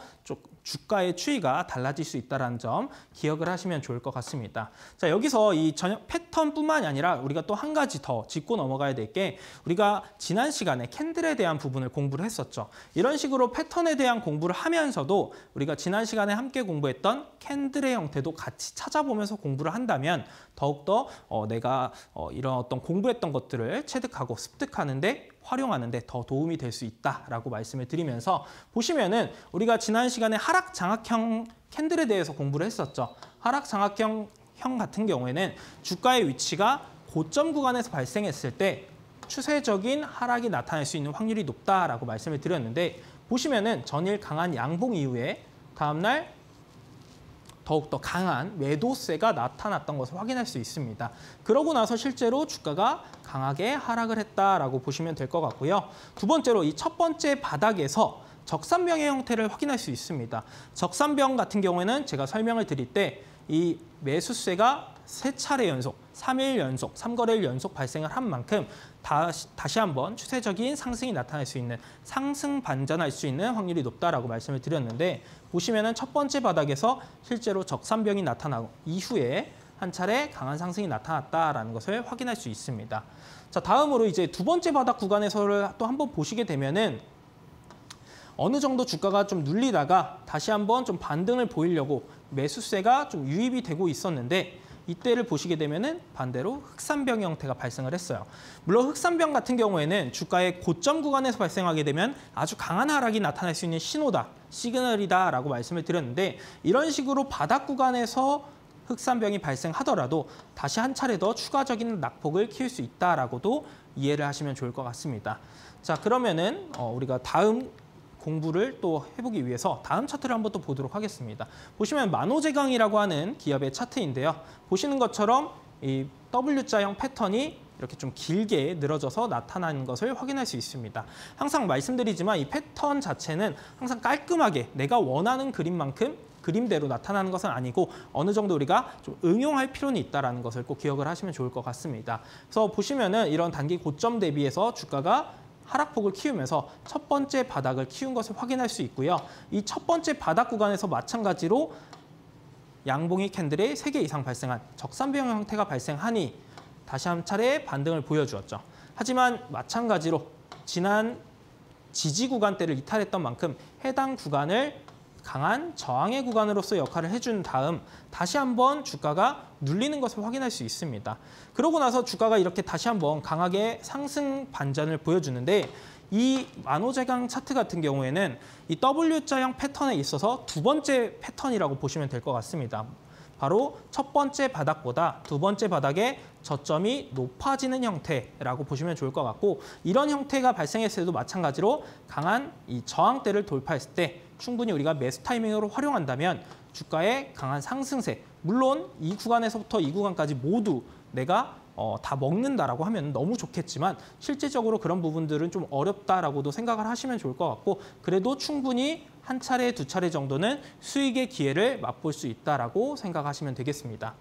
Speaker 1: 주가의 추이가 달라질 수 있다는 점 기억을 하시면 좋을 것 같습니다. 자 여기서 이 전역 패턴뿐만 아니라 우리가 또 한 가지 더 짚고 넘어가야 될 게 우리가 지난 시간에 캔들에 대한 부분을 공부를 했었죠. 이런 식으로 패턴에 대한 공부를 하면서도 우리가 지난 시간에 함께 공부했던 캔들의 형태도 같이 찾아보면서 공부를 한다면 더욱더 어, 내가 어, 이런 어떤 공부했던 것들을 체득하고 습득하는데 활용하는데 더 도움이 될 수 있다라고 말씀을 드리면서 보시면은 우리가 지난 시간에 하락 장악형 캔들에 대해서 공부를 했었죠. 하락 장악형 형 같은 경우에는 주가의 위치가 고점 구간에서 발생했을 때 추세적인 하락이 나타날 수 있는 확률이 높다라고 말씀을 드렸는데 보시면은 전일 강한 양봉 이후에 다음날 더욱더 강한 매도세가 나타났던 것을 확인할 수 있습니다. 그러고 나서 실제로 주가가 강하게 하락을 했다라고 보시면 될 것 같고요. 두 번째로 이 첫 번째 바닥에서 적산병의 형태를 확인할 수 있습니다. 적산병 같은 경우에는 제가 설명을 드릴 때 이 매수세가 세차례 연속, 3일 연속, 3거래일 연속 발생을 한 만큼 다시, 다시 한번 추세적인 상승이 나타날 수 있는 상승 반전할 수 있는 확률이 높다라고 말씀을 드렸는데 보시면첫 번째 바닥에서 실제로 적산병이 나타나고 이후에 한 차례 강한 상승이 나타났다라는 것을 확인할 수 있습니다. 자 다음으로 이제 두 번째 바닥 구간에서를 또 한번 보시게 되면은 어느 정도 주가가 좀 눌리다가 다시 한번 좀 반등을 보이려고 매수세가 좀 유입이 되고 있었는데 이때를 보시게 되면은 반대로 흑산병 형태가 발생을 했어요. 물론 흑산병 같은 경우에는 주가의 고점 구간에서 발생하게 되면 아주 강한 하락이 나타날 수 있는 신호다, 시그널이다라고 말씀을 드렸는데 이런 식으로 바닥 구간에서 흑산병이 발생하더라도 다시 한 차례 더 추가적인 낙폭을 키울 수 있다라고도 이해를 하시면 좋을 것 같습니다. 자 그러면은 어, 우리가 다음 공부를 또 해보기 위해서 다음 차트를 한번 또 보도록 하겠습니다. 보시면 만호제강이라고 하는 기업의 차트인데요. 보시는 것처럼 이 W자형 패턴이 이렇게 좀 길게 늘어져서 나타나는 것을 확인할 수 있습니다. 항상 말씀드리지만 이 패턴 자체는 항상 깔끔하게 내가 원하는 그림만큼 그림대로 나타나는 것은 아니고 어느 정도 우리가 좀 응용할 필요는 있다는 것을 꼭 기억을 하시면 좋을 것 같습니다. 그래서 보시면은 이런 단기 고점 대비해서 주가가 하락폭을 키우면서 첫 번째 바닥을 키운 것을 확인할 수 있고요. 이 첫 번째 바닥 구간에서 마찬가지로 양봉이 캔들이 3개 이상 발생한 적산비 형태가 발생하니 다시 한 차례 반등을 보여주었죠. 하지만 마찬가지로 지난 지지 구간대를 이탈했던 만큼 해당 구간을 강한 저항의 구간으로서 역할을 해준 다음 다시 한번 주가가 눌리는 것을 확인할 수 있습니다. 그러고 나서 주가가 이렇게 다시 한번 강하게 상승 반전을 보여주는데 이 만호제강 차트 같은 경우에는 이 W자형 패턴에 있어서 두 번째 패턴이라고 보시면 될 것 같습니다. 바로 첫 번째 바닥보다 두 번째 바닥에 저점이 높아지는 형태라고 보시면 좋을 것 같고 이런 형태가 발생했을 때도 마찬가지로 강한 이 저항대를 돌파했을 때 충분히 우리가 매수 타이밍으로 활용한다면 주가의 강한 상승세 물론 이 구간에서부터 이 구간까지 모두 내가 어, 다 먹는다라고 하면 너무 좋겠지만 실제적으로 그런 부분들은 좀 어렵다라고도 생각을 하시면 좋을 것 같고 그래도 충분히 한 차례, 두 차례 정도는 수익의 기회를 맛볼 수 있다라고 생각하시면 되겠습니다.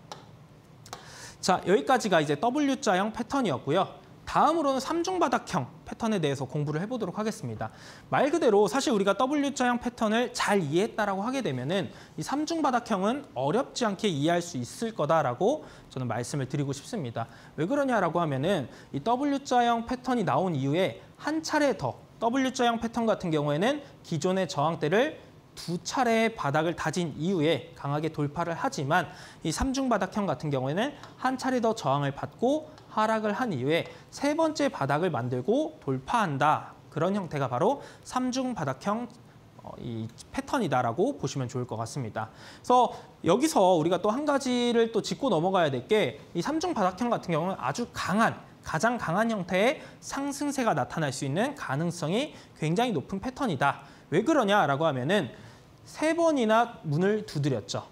Speaker 1: 자, 여기까지가 이제 W자형 패턴이었고요. 다음으로는 삼중바닥형 패턴에 대해서 공부를 해보도록 하겠습니다. 말 그대로 사실 우리가 W자형 패턴을 잘 이해했다라고 하게 되면은 이 삼중바닥형은 어렵지 않게 이해할 수 있을 거다라고 저는 말씀을 드리고 싶습니다. 왜 그러냐라고 하면은 이 W자형 패턴이 나온 이후에 한 차례 더 W자형 패턴 같은 경우에는 기존의 저항대를 두 차례의 바닥을 다진 이후에 강하게 돌파를 하지만 이 삼중 바닥형 같은 경우에는 한 차례 더 저항을 받고 하락을 한 이후에 세 번째 바닥을 만들고 돌파한다. 그런 형태가 바로 삼중 바닥형 어, 이 패턴이다라고 보시면 좋을 것 같습니다. 그래서 여기서 우리가 또 한 가지를 또 짚고 넘어가야 될 게 이 삼중 바닥형 같은 경우는 아주 강한 가장 강한 형태의 상승세가 나타날 수 있는 가능성이 굉장히 높은 패턴이다. 왜 그러냐라고 하면은 세 번이나 문을 두드렸죠.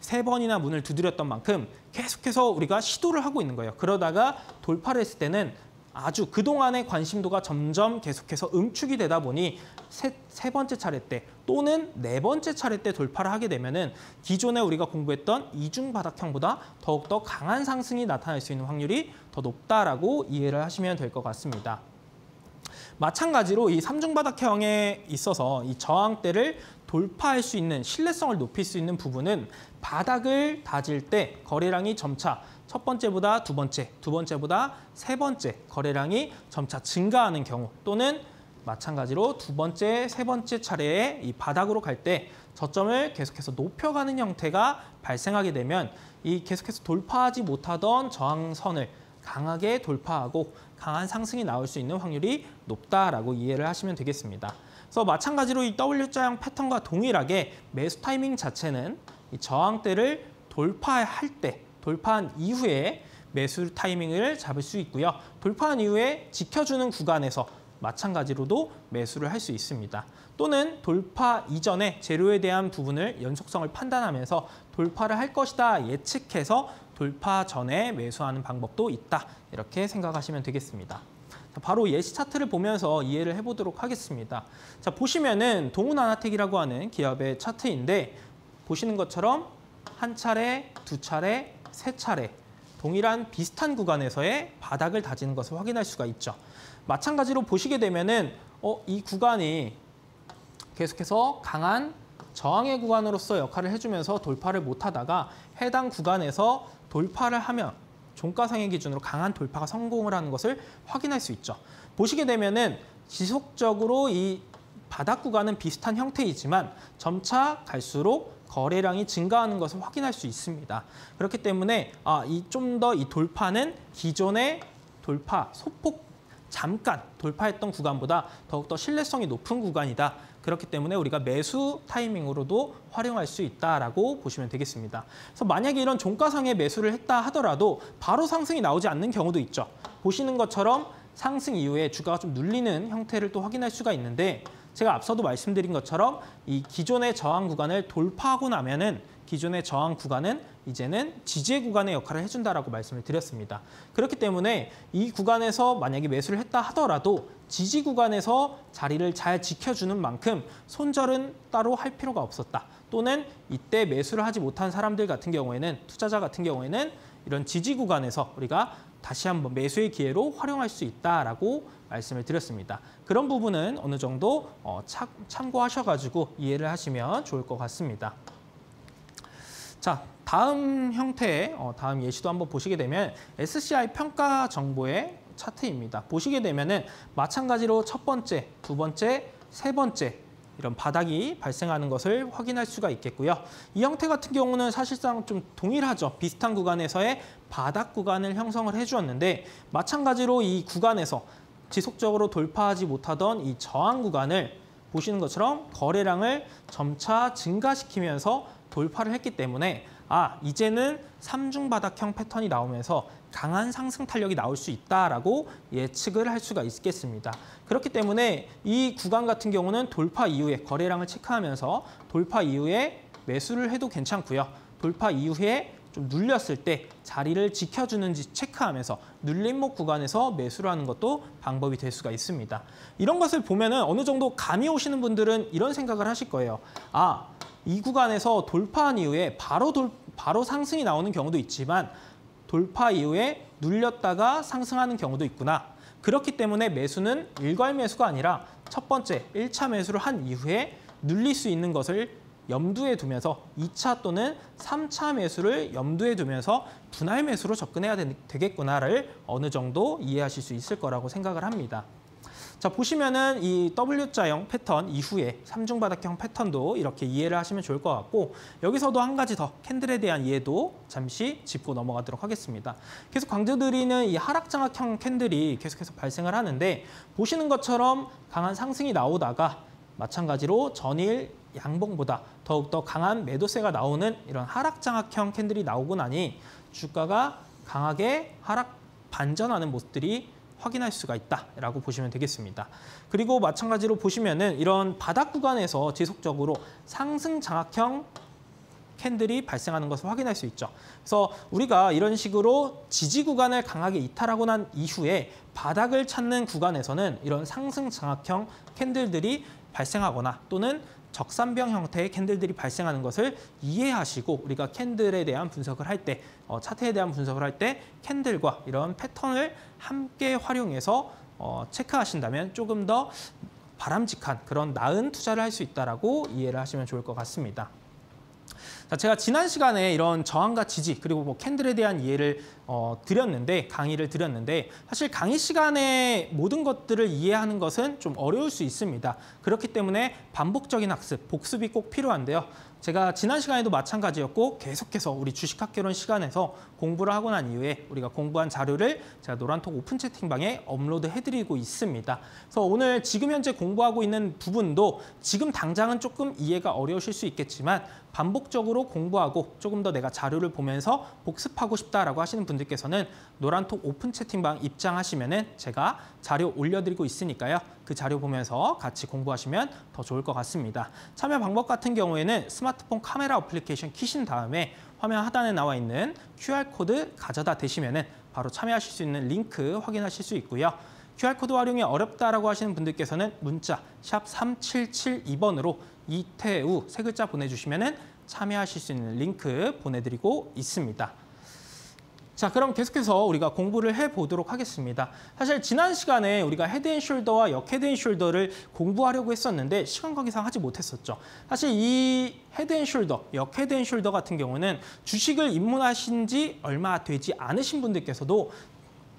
Speaker 1: 세 번이나 문을 두드렸던 만큼 계속해서 우리가 시도를 하고 있는 거예요. 그러다가 돌파를 했을 때는 아주 그동안의 관심도가 점점 계속해서 응축이 되다 보니 세, 세 번째 차례 때 또는 네 번째 차례 때 돌파를 하게 되면은 기존에 우리가 공부했던 이중 바닥형보다 더욱더 강한 상승이 나타날 수 있는 확률이 더 높다라고 이해를 하시면 될 것 같습니다. 마찬가지로 이 삼중바닥형에 있어서 이 저항대를 돌파할 수 있는 신뢰성을 높일 수 있는 부분은 바닥을 다질 때 거래량이 점차 첫 번째보다 두 번째, 두 번째보다 세 번째 거래량이 점차 증가하는 경우 또는 마찬가지로 두 번째, 세 번째 차례에 이 바닥으로 갈 때 저점을 계속해서 높여가는 형태가 발생하게 되면 이 계속해서 돌파하지 못하던 저항선을 강하게 돌파하고 강한 상승이 나올 수 있는 확률이 높다라고 이해를 하시면 되겠습니다. 그래서 마찬가지로 이 W자형 패턴과 동일하게 매수 타이밍 자체는 이 저항대를 돌파할 때 돌파한 이후에 매수 타이밍을 잡을 수 있고요. 돌파한 이후에 지켜주는 구간에서 마찬가지로도 매수를 할 수 있습니다. 또는 돌파 이전에 재료에 대한 부분을 연속성을 판단하면서 돌파를 할 것이다 예측해서 돌파 전에 매수하는 방법도 있다. 이렇게 생각하시면 되겠습니다. 바로 예시 차트를 보면서 이해를 해보도록 하겠습니다. 자 보시면은 동훈아나텍이라고 하는 기업의 차트인데 보시는 것처럼 한 차례, 두 차례, 세 차례 동일한 비슷한 구간에서의 바닥을 다지는 것을 확인할 수가 있죠. 마찬가지로 보시게 되면은 어, 이 구간이 계속해서 강한 저항의 구간으로서 역할을 해주면서 돌파를 못하다가 해당 구간에서 돌파를 하면 종가상의 기준으로 강한 돌파가 성공을 하는 것을 확인할 수 있죠. 보시게 되면은 지속적으로 이 바닥 구간은 비슷한 형태이지만 점차 갈수록 거래량이 증가하는 것을 확인할 수 있습니다. 그렇기 때문에 아, 좀더 이 돌파는 기존의 돌파, 소폭 잠깐 돌파했던 구간보다 더욱더 신뢰성이 높은 구간이다. 그렇기 때문에 우리가 매수 타이밍으로도 활용할 수 있다라고 보시면 되겠습니다. 그래서 만약에 이런 종가상에 매수를 했다 하더라도 바로 상승이 나오지 않는 경우도 있죠. 보시는 것처럼 상승 이후에 주가가 좀 눌리는 형태를 또 확인할 수가 있는데 제가 앞서도 말씀드린 것처럼 이 기존의 저항 구간을 돌파하고 나면은 기존의 저항 구간은 이제는 지지 구간의 역할을 해준다라고 말씀을 드렸습니다. 그렇기 때문에 이 구간에서 만약에 매수를 했다 하더라도 지지 구간에서 자리를 잘 지켜주는 만큼 손절은 따로 할 필요가 없었다. 또는 이때 매수를 하지 못한 사람들 같은 경우에는 투자자 같은 경우에는 이런 지지 구간에서 우리가 다시 한번 매수의 기회로 활용할 수 있다라고 말씀을 드렸습니다. 그런 부분은 어느 정도 어, 참고하셔가지고 이해를 하시면 좋을 것 같습니다. 자, 다음 형태의 어, 다음 예시도 한번 보시게 되면 SCI 평가 정보의 차트입니다. 보시게 되면은 마찬가지로 첫 번째, 두 번째, 세 번째 이런 바닥이 발생하는 것을 확인할 수가 있겠고요. 이 형태 같은 경우는 사실상 좀 동일하죠. 비슷한 구간에서의 바닥 구간을 형성을 해주었는데 마찬가지로 이 구간에서 지속적으로 돌파하지 못하던 이 저항 구간을 보시는 것처럼 거래량을 점차 증가시키면서 돌파를 했기 때문에 아 이제는 삼중 바닥형 패턴이 나오면서 강한 상승 탄력이 나올 수 있다라고 예측을 할 수가 있겠습니다. 그렇기 때문에 이 구간 같은 경우는 돌파 이후에 거래량을 체크하면서 돌파 이후에 매수를 해도 괜찮고요. 돌파 이후에 좀 눌렸을 때 자리를 지켜주는지 체크하면서 눌림목 구간에서 매수를 하는 것도 방법이 될 수가 있습니다. 이런 것을 보면 은 어느 정도 감이 오시는 분들은 이런 생각을 하실 거예요. 아, 이 구간에서 돌파한 이후에 바로, 돌, 바로 상승이 나오는 경우도 있지만 돌파 이후에 눌렸다가 상승하는 경우도 있구나. 그렇기 때문에 매수는 일괄 매수가 아니라 첫 번째 일차 매수를 한 이후에 눌릴 수 있는 것을 염두에 두면서 2차 또는 3차 매수를 염두에 두면서 분할 매수로 접근해야 되겠구나를 어느 정도 이해하실 수 있을 거라고 생각을 합니다. 자 보시면은 이 W자형 패턴 이후에 3중바닥형 패턴도 이렇게 이해를 하시면 좋을 것 같고 여기서도 한 가지 더 캔들에 대한 이해도 잠시 짚고 넘어가도록 하겠습니다. 계속 강조드리는 이 하락장악형 캔들이 계속해서 발생을 하는데 보시는 것처럼 강한 상승이 나오다가 마찬가지로 전일 양봉보다 더욱더 강한 매도세가 나오는 이런 하락장악형 캔들이 나오고 나니 주가가 강하게 하락 반전하는 모습들이 확인할 수가 있다라고 보시면 되겠습니다. 그리고 마찬가지로 보시면은 이런 바닥 구간에서 지속적으로 상승 장악형 캔들이 발생하는 것을 확인할 수 있죠. 그래서 우리가 이런 식으로 지지 구간을 강하게 이탈하고 난 이후에 바닥을 찾는 구간에서는 이런 상승 장악형 캔들들이 발생하거나 또는 적산병 형태의 캔들들이 발생하는 것을 이해하시고 우리가 캔들에 대한 분석을 할 때, 어, 차트에 대한 분석을 할 때 캔들과 이런 패턴을 함께 활용해서 어, 체크하신다면 조금 더 바람직한 그런 나은 투자를 할 수 있다라고 이해를 하시면 좋을 것 같습니다. 자, 제가 지난 시간에 이런 저항과 지지 그리고 뭐 캔들에 대한 이해를 어, 드렸는데 강의를 드렸는데 사실 강의 시간에 모든 것들을 이해하는 것은 좀 어려울 수 있습니다. 그렇기 때문에 반복적인 학습, 복습이 꼭 필요한데요. 제가 지난 시간에도 마찬가지였고 계속해서 우리 주식학개론 시간에서 공부를 하고 난 이후에 우리가 공부한 자료를 제가 노란톡 오픈 채팅방에 업로드 해드리고 있습니다. 그래서 오늘 지금 현재 공부하고 있는 부분도 지금 당장은 조금 이해가 어려우실 수 있겠지만 반복적으로 공부하고 조금 더 내가 자료를 보면서 복습하고 싶다라고 하시는 분들께서는 노란톡 오픈 채팅방 입장하시면은 제가 자료 올려드리고 있으니까요. 그 자료 보면서 같이 공부하시면 더 좋을 것 같습니다. 참여 방법 같은 경우에는 스마트폰 카메라 어플리케이션 키신 다음에 화면 하단에 나와 있는 QR코드 가져다 대시면은 바로 참여하실 수 있는 링크 확인하실 수 있고요. QR코드 활용이 어렵다라고 하시는 분들께서는 문자 샵 3772번으로 이태우 세 글자 보내주시면 참여하실 수 있는 링크 보내드리고 있습니다. 자, 그럼 계속해서 우리가 공부를 해보도록 하겠습니다. 사실 지난 시간에 우리가 헤드앤숄더와 역헤드앤숄더를 공부하려고 했었는데 시간 관계상 하지 못했었죠. 사실 이 헤드앤숄더, 역헤드앤숄더 같은 경우는 주식을 입문하신 지 얼마 되지 않으신 분들께서도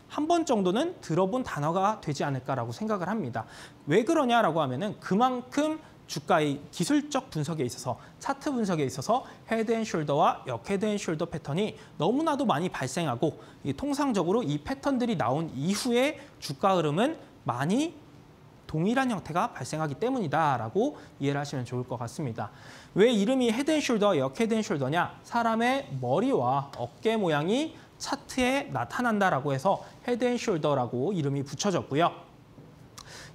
Speaker 1: 한 번 정도는 들어본 단어가 되지 않을까라고 생각을 합니다. 왜 그러냐라고 하면은 그만큼 주가의 기술적 분석에 있어서 차트 분석에 있어서 헤드앤숄더와 역헤드앤숄더 패턴이 너무나도 많이 발생하고 통상적으로 이 패턴들이 나온 이후에 주가 흐름은 많이 동일한 형태가 발생하기 때문이다라고 이해를 하시면 좋을 것 같습니다. 왜 이름이 헤드앤숄더, 역헤드앤숄더냐? 사람의 머리와 어깨 모양이 차트에 나타난다라고 해서 헤드앤숄더라고 이름이 붙여졌고요.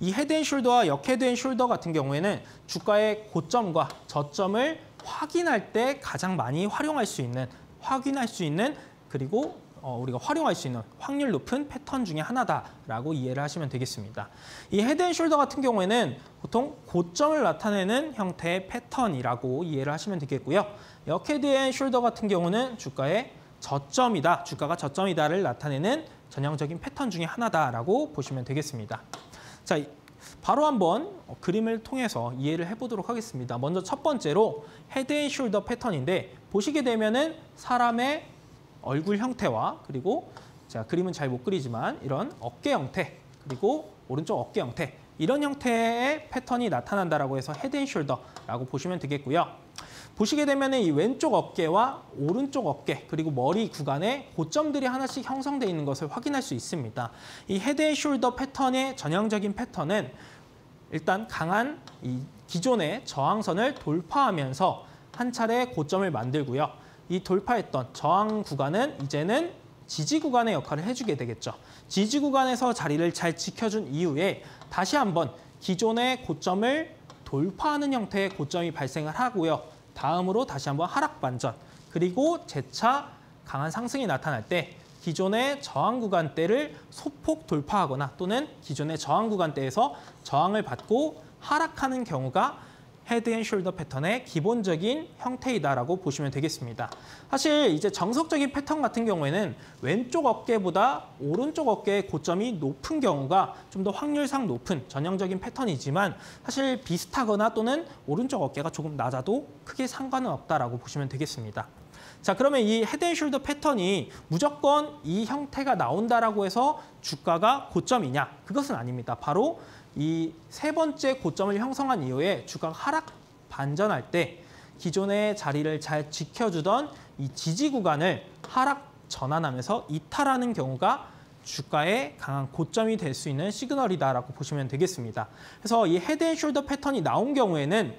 Speaker 1: 이 헤드앤숄더와 역헤드앤숄더 같은 경우에는 주가의 고점과 저점을 확인할 때 가장 많이 활용할 수 있는 확인할 수 있는 그리고 어, 우리가 활용할 수 있는 확률 높은 패턴 중에 하나다라고 이해를 하시면 되겠습니다. 이 헤드앤숄더 같은 경우에는 보통 고점을 나타내는 형태의 패턴이라고 이해를 하시면 되겠고요. 역헤드앤숄더 같은 경우는 주가의 저점이다, 주가가 저점이다를 나타내는 전형적인 패턴 중에 하나다라고 보시면 되겠습니다. 자, 바로 한번 그림을 통해서 이해를 해보도록 하겠습니다. 먼저 첫 번째로 헤드 앤 숄더 패턴인데 보시게 되면은 사람의 얼굴 형태와 그리고 자 그림은 잘 못 그리지만 이런 어깨 형태 그리고 오른쪽 어깨 형태 이런 형태의 패턴이 나타난다라고 해서 헤드 앤 숄더라고 보시면 되겠고요. 보시게 되면 이 왼쪽 어깨와 오른쪽 어깨 그리고 머리 구간에 고점들이 하나씩 형성되어 있는 것을 확인할 수 있습니다. 이 헤드 앤 숄더 패턴의 전형적인 패턴은 일단 강한 이 기존의 저항선을 돌파하면서 한 차례 고점을 만들고요. 이 돌파했던 저항 구간은 이제는 지지 구간의 역할을 해주게 되겠죠. 지지 구간에서 자리를 잘 지켜준 이후에 다시 한번 기존의 고점을 돌파하는 형태의 고점이 발생을 하고요. 다음으로 다시 한번 하락 반전 그리고 재차 강한 상승이 나타날 때 기존의 저항 구간대를 소폭 돌파하거나 또는 기존의 저항 구간대에서 저항을 받고 하락하는 경우가 헤드 앤 숄더 패턴의 기본적인 형태이다라고 보시면 되겠습니다. 사실 이제 정석적인 패턴 같은 경우에는 왼쪽 어깨보다 오른쪽 어깨의 고점이 높은 경우가 좀 더 확률상 높은 전형적인 패턴이지만 사실 비슷하거나 또는 오른쪽 어깨가 조금 낮아도 크게 상관은 없다라고 보시면 되겠습니다. 자 그러면 이 헤드앤숄더 패턴이 무조건 이 형태가 나온다라고 해서 주가가 고점이냐? 그것은 아닙니다. 바로 이세 번째 고점을 형성한 이후에 주가 가 하락 반전할 때 기존의 자리를 잘 지켜주던 이 지지 구간을 하락 전환하면서 이탈하는 경우가 주가의 강한 고점이 될 수 있는 시그널이다라고 보시면 되겠습니다. 그래서 이 헤드앤숄더 패턴이 나온 경우에는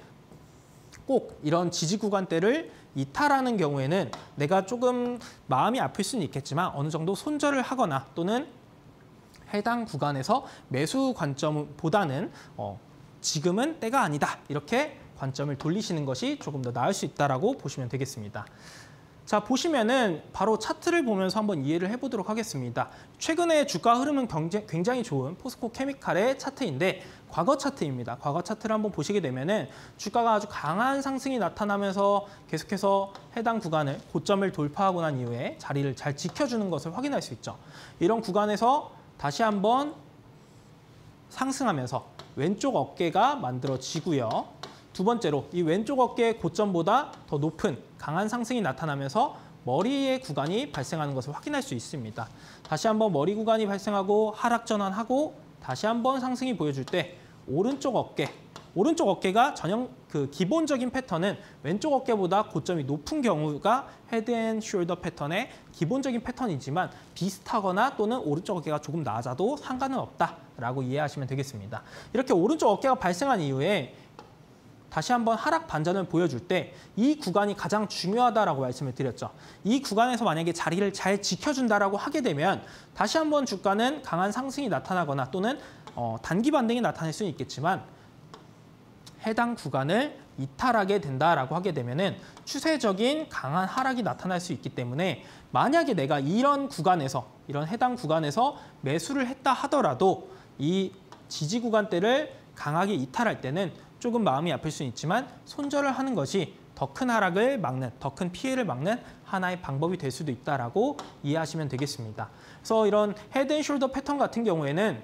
Speaker 1: 꼭 이런 지지 구간대를 이탈하는 경우에는 내가 조금 마음이 아플 수는 있겠지만 어느 정도 손절을 하거나 또는 해당 구간에서 매수 관점보다는 어, 지금은 때가 아니다. 이렇게 관점을 돌리시는 것이 조금 더 나을 수 있다라고 보시면 되겠습니다. 자 보시면은 바로 차트를 보면서 한번 이해를 해보도록 하겠습니다. 최근에 주가 흐름은 굉장히 좋은 포스코 케미칼의 차트인데 과거 차트입니다. 과거 차트를 한번 보시게 되면은 주가가 아주 강한 상승이 나타나면서 계속해서 해당 구간을 고점을 돌파하고 난 이후에 자리를 잘 지켜주는 것을 확인할 수 있죠. 이런 구간에서 다시 한번 상승하면서 왼쪽 어깨가 만들어지고요. 두 번째로 이 왼쪽 어깨의 고점보다 더 높은 강한 상승이 나타나면서 머리의 구간이 발생하는 것을 확인할 수 있습니다. 다시 한번 머리 구간이 발생하고 하락 전환하고 다시 한번 상승이 보여줄 때 오른쪽 어깨, 오른쪽 어깨가 전형 그 기본적인 패턴은 왼쪽 어깨보다 고점이 높은 경우가 헤드앤숄더 패턴의 기본적인 패턴이지만 비슷하거나 또는 오른쪽 어깨가 조금 낮아도 상관은 없다라고 이해하시면 되겠습니다. 이렇게 오른쪽 어깨가 발생한 이후에 다시 한번 하락 반전을 보여줄 때 이 구간이 가장 중요하다라고 말씀을 드렸죠. 이 구간에서 만약에 자리를 잘 지켜준다라고 하게 되면 다시 한번 주가는 강한 상승이 나타나거나 또는 어, 단기 반등이 나타날 수는 있겠지만 해당 구간을 이탈하게 된다라고 하게 되면은 추세적인 강한 하락이 나타날 수 있기 때문에 만약에 내가 이런 구간에서 이런 해당 구간에서 매수를 했다 하더라도 이 지지 구간대를 강하게 이탈할 때는 조금 마음이 아플 수는 있지만 손절을 하는 것이 더 큰 하락을 막는, 더 큰 피해를 막는 하나의 방법이 될 수도 있다라고 이해하시면 되겠습니다. 그래서 이런 헤드앤숄더 패턴 같은 경우에는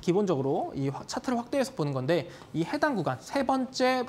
Speaker 1: 기본적으로 이 차트를 확대해서 보는 건데 이 해당 구간 세 번째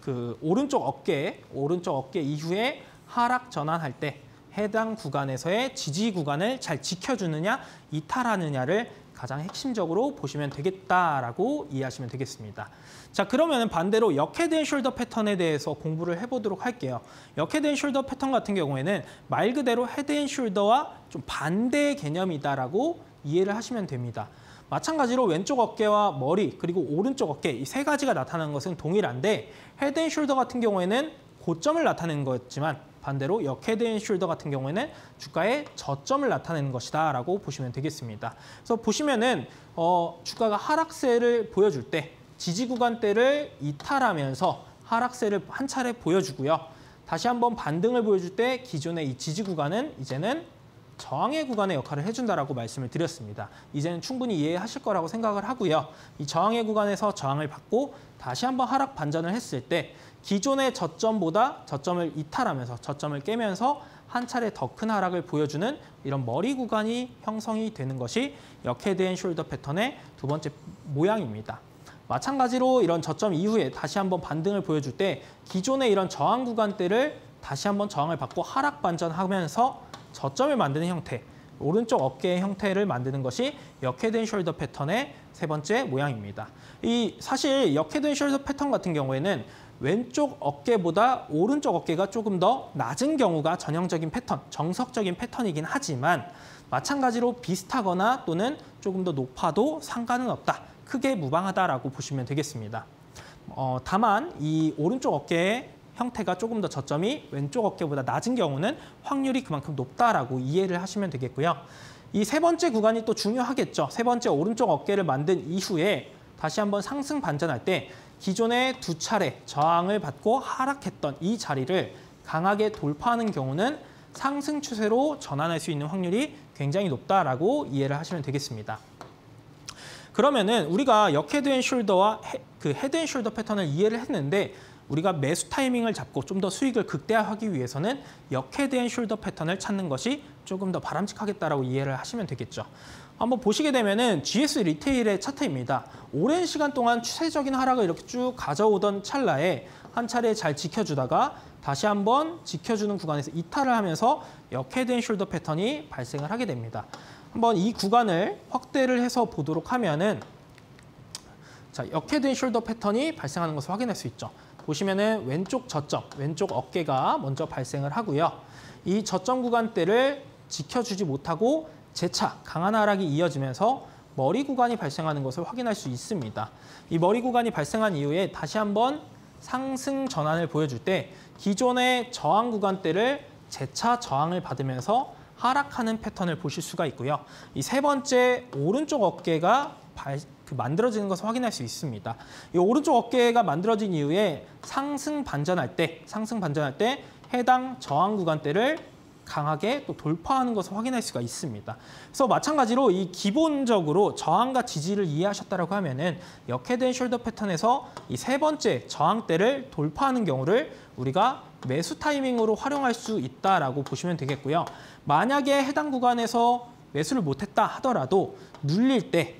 Speaker 1: 그 오른쪽 어깨 오른쪽 어깨 이후에 하락 전환할 때 해당 구간에서의 지지 구간을 잘 지켜주느냐 이탈하느냐를 가장 핵심적으로 보시면 되겠다라고 이해하시면 되겠습니다. 자 그러면 반대로 역헤된 숄더 패턴에 대해서 공부를 해보도록 할게요. 역헤된 숄더 패턴 같은 경우에는 말 그대로 헤드 앤 숄더와 좀 반대의 개념이다라고 이해를 하시면 됩니다. 마찬가지로 왼쪽 어깨와 머리 그리고 오른쪽 어깨 이 세 가지가 나타나는 것은 동일한데 헤드 앤 숄더 같은 경우에는 고점을 나타내는 거였지만 반대로 역헤드 앤 숄더 같은 경우에는 주가의 저점을 나타내는 것이다 라고 보시면 되겠습니다. 그래서 보시면은 어, 주가가 하락세를 보여줄 때 지지 구간대를 이탈하면서 하락세를 한 차례 보여주고요. 다시 한번 반등을 보여줄 때 기존의 이 지지 구간은 이제는 저항의 구간의 역할을 해준다라고 말씀을 드렸습니다. 이제는 충분히 이해하실 거라고 생각을 하고요. 이 저항의 구간에서 저항을 받고 다시 한번 하락 반전을 했을 때 기존의 저점보다 저점을 이탈하면서 저점을 깨면서 한 차례 더 큰 하락을 보여주는 이런 머리 구간이 형성이 되는 것이 역헤드 앤 숄더 패턴의 두 번째 모양입니다. 마찬가지로 이런 저점 이후에 다시 한번 반등을 보여줄 때 기존의 이런 저항 구간대를 다시 한번 저항을 받고 하락 반전하면서 저점을 만드는 형태, 오른쪽 어깨의 형태를 만드는 것이 역헤된 숄더 패턴의 세 번째 모양입니다. 이 사실 역헤드 숄더 패턴 같은 경우에는 왼쪽 어깨보다 오른쪽 어깨가 조금 더 낮은 경우가 전형적인 패턴, 정석적인 패턴이긴 하지만 마찬가지로 비슷하거나 또는 조금 더 높아도 상관은 없다. 크게 무방하다라고 보시면 되겠습니다. 어, 다만 이 오른쪽 어깨의 형태가 조금 더 저점이 왼쪽 어깨보다 낮은 경우는 확률이 그만큼 높다라고 이해를 하시면 되겠고요. 이 세 번째 구간이 또 중요하겠죠. 세 번째 오른쪽 어깨를 만든 이후에 다시 한번 상승 반전할 때 기존에 두 차례 저항을 받고 하락했던 이 자리를 강하게 돌파하는 경우는 상승 추세로 전환할 수 있는 확률이 굉장히 높다라고 이해를 하시면 되겠습니다. 그러면은 우리가 역헤드 앤 숄더와 그 헤드 앤 숄더 패턴을 이해를 했는데 우리가 매수 타이밍을 잡고 좀 더 수익을 극대화하기 위해서는 역헤드앤 숄더 패턴을 찾는 것이 조금 더 바람직하겠다라고 이해를 하시면 되겠죠. 한번 보시게 되면은 GS 리테일의 차트입니다. 오랜 시간 동안 추세적인 하락을 이렇게 쭉 가져오던 찰나에 한 차례 잘 지켜주다가 다시 한번 지켜주는 구간에서 이탈을 하면서 역헤드앤 숄더 패턴이 발생을 하게 됩니다. 한번 이 구간을 확대를 해서 보도록 하면은 자, 역헤드앤 숄더 패턴이 발생하는 것을 확인할 수 있죠. 보시면은 왼쪽 저점, 왼쪽 어깨가 먼저 발생을 하고요. 이 저점 구간대를 지켜주지 못하고 재차 강한 하락이 이어지면서 머리 구간이 발생하는 것을 확인할 수 있습니다. 이 머리 구간이 발생한 이후에 다시 한번 상승 전환을 보여줄 때 기존의 저항 구간대를 재차 저항을 받으면서 하락하는 패턴을 보실 수가 있고요. 이 세 번째 오른쪽 어깨가 발, 그 만들어지는 것을 확인할 수 있습니다. 이 오른쪽 어깨가 만들어진 이후에 상승 반전할 때, 상승 반전할 때 해당 저항 구간대를 강하게 또 돌파하는 것을 확인할 수가 있습니다. 그래서 마찬가지로 이 기본적으로 저항과 지지를 이해하셨다라고 하면은 역헤드 숄더 패턴에서 이 세 번째 저항대를 돌파하는 경우를 우리가 매수 타이밍으로 활용할 수 있다라고 보시면 되겠고요. 만약에 해당 구간에서 매수를 못했다 하더라도 눌릴 때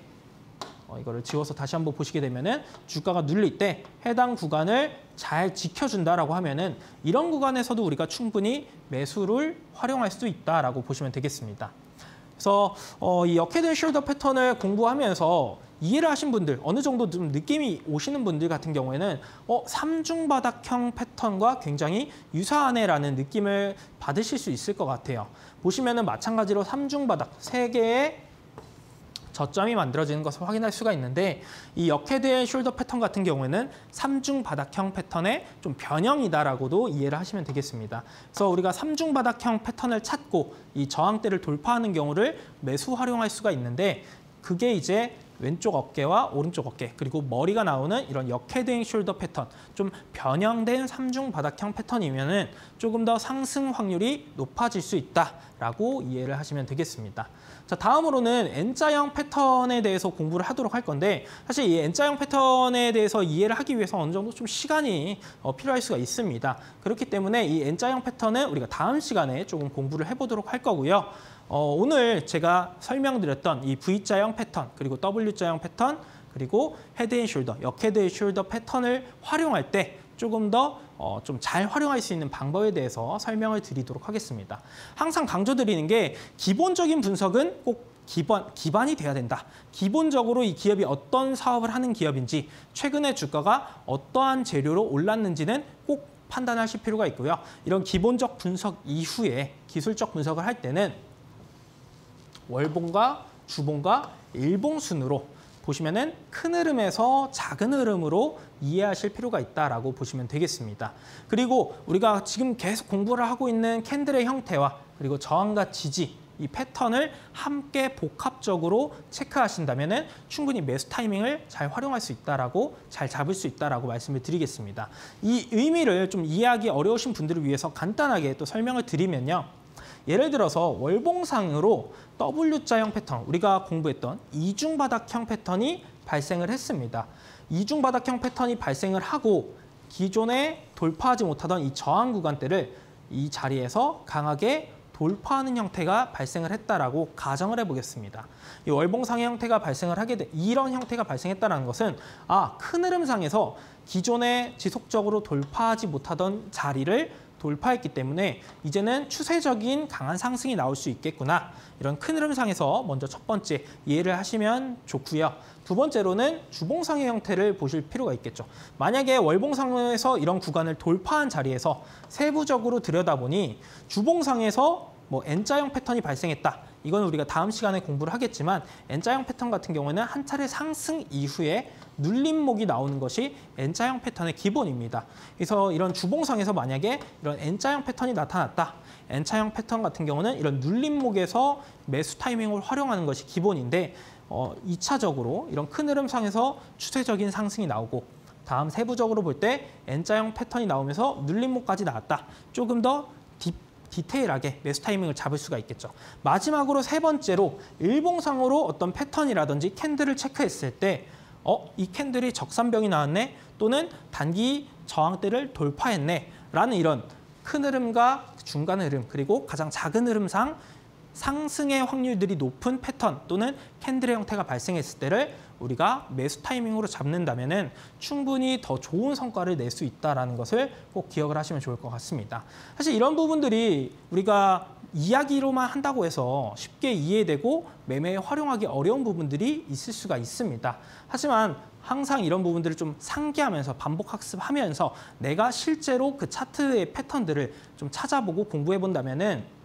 Speaker 1: 어, 이거를 지워서 다시 한번 보시게 되면은 주가가 눌릴 때 해당 구간을 잘 지켜준다라고 하면은 이런 구간에서도 우리가 충분히 매수를 활용할 수 있다라고 보시면 되겠습니다. 그래서 어, 이 역헤드 숄더 패턴을 공부하면서 이해를 하신 분들, 어느 정도 좀 느낌이 오시는 분들 같은 경우에는 어, 삼중바닥형 패턴과 굉장히 유사하네라는 느낌을 받으실 수 있을 것 같아요. 보시면은 마찬가지로 삼중바닥 세 개의 저점이 만들어지는 것을 확인할 수가 있는데 이 역헤드의 숄더 패턴 같은 경우에는 삼중 바닥형 패턴의 좀 변형이다라고도 이해를 하시면 되겠습니다. 그래서 우리가 삼중 바닥형 패턴을 찾고 이 저항대를 돌파하는 경우를 매수 활용할 수가 있는데 그게 이제 왼쪽 어깨와 오른쪽 어깨 그리고 머리가 나오는 이런 역헤드행 숄더 패턴 좀 변형된 삼중 바닥형 패턴이면 은 조금 더 상승 확률이 높아질 수 있다라고 이해를 하시면 되겠습니다. 자 다음으로는 N자형 패턴에 대해서 공부를 하도록 할 건데 사실 이 N자형 패턴에 대해서 이해를 하기 위해서 어느 정도 좀 시간이 어, 필요할 수가 있습니다. 그렇기 때문에 이 N자형 패턴은 우리가 다음 시간에 조금 공부를 해보도록 할 거고요. 어, 오늘 제가 설명드렸던 이 V자형 패턴 그리고 W자형 패턴 그리고 헤드 앤 숄더, 역헤드 앤 숄더 패턴을 활용할 때 조금 더좀잘 어, 활용할 수 있는 방법에 대해서 설명을 드리도록 하겠습니다. 항상 강조드리는 게 기본적인 분석은 꼭 기반, 기반이 돼야 된다. 기본적으로 이 기업이 어떤 사업을 하는 기업인지, 최근에 주가가 어떠한 재료로 올랐는지는 꼭 판단하실 필요가 있고요. 이런 기본적 분석 이후에 기술적 분석을 할 때는 월봉과 주봉과 일봉 순으로 보시면은 큰 흐름에서 작은 흐름으로 이해하실 필요가 있다라고 보시면 되겠습니다. 그리고 우리가 지금 계속 공부를 하고 있는 캔들의 형태와 그리고 저항과 지지 이 패턴을 함께 복합적으로 체크하신다면 은 충분히 매수 타이밍을 잘 활용할 수 있다라고 잘 잡을 수 있다라고 말씀을 드리겠습니다. 이 의미를 좀 이해하기 어려우신 분들을 위해서 간단하게 또 설명을 드리면요. 예를 들어서 월봉상으로 W자형 패턴, 우리가 공부했던 이중바닥형 패턴이 발생을 했습니다. 이중바닥형 패턴이 발생을 하고 기존에 돌파하지 못하던 이 저항 구간대를 이 자리에서 강하게 돌파하는 형태가 발생을 했다라고 가정을 해보겠습니다. 이 월봉상의 형태가 발생을 하게 돼 이런 형태가 발생했다는 것은 아큰 흐름상에서 기존에 지속적으로 돌파하지 못하던 자리를 돌파했기 때문에 이제는 추세적인 강한 상승이 나올 수 있겠구나. 이런 큰 흐름상에서 먼저 첫 번째 이해를 하시면 좋고요. 두 번째로는 주봉상의 형태를 보실 필요가 있겠죠. 만약에 월봉상에서 이런 구간을 돌파한 자리에서 세부적으로 들여다보니 주봉상에서 뭐 N자형 패턴이 발생했다. 이건 우리가 다음 시간에 공부를 하겠지만 N자형 패턴 같은 경우에는 한 차례 상승 이후에 눌림목이 나오는 것이 N자형 패턴의 기본입니다. 그래서 이런 주봉상에서 만약에 이런 N자형 패턴이 나타났다. N자형 패턴 같은 경우는 이런 눌림목에서 매수 타이밍을 활용하는 것이 기본인데 어, 2차적으로 이런 큰 흐름상에서 추세적인 상승이 나오고 다음 세부적으로 볼 때 N자형 패턴이 나오면서 눌림목까지 나왔다. 조금 더 디테일하게 매수 타이밍을 잡을 수가 있겠죠. 마지막으로 세 번째로 일봉상으로 어떤 패턴이라든지 캔들을 체크했을 때 어, 이 캔들이 적산병이 나왔네 또는 단기 저항대를 돌파했네 라는 이런 큰 흐름과 중간 흐름 그리고 가장 작은 흐름상 상승의 확률들이 높은 패턴 또는 캔들의 형태가 발생했을 때를 우리가 매수 타이밍으로 잡는다면 은 충분히 더 좋은 성과를 낼 수 있다는 라 것을 꼭 기억을 하시면 좋을 것 같습니다. 사실 이런 부분들이 우리가 이야기로만 한다고 해서 쉽게 이해되고 매매에 활용하기 어려운 부분들이 있을 수가 있습니다. 하지만 항상 이런 부분들을 좀 상기하면서 반복 학습하면서 내가 실제로 그 차트의 패턴들을 좀 찾아보고 공부해 본다면은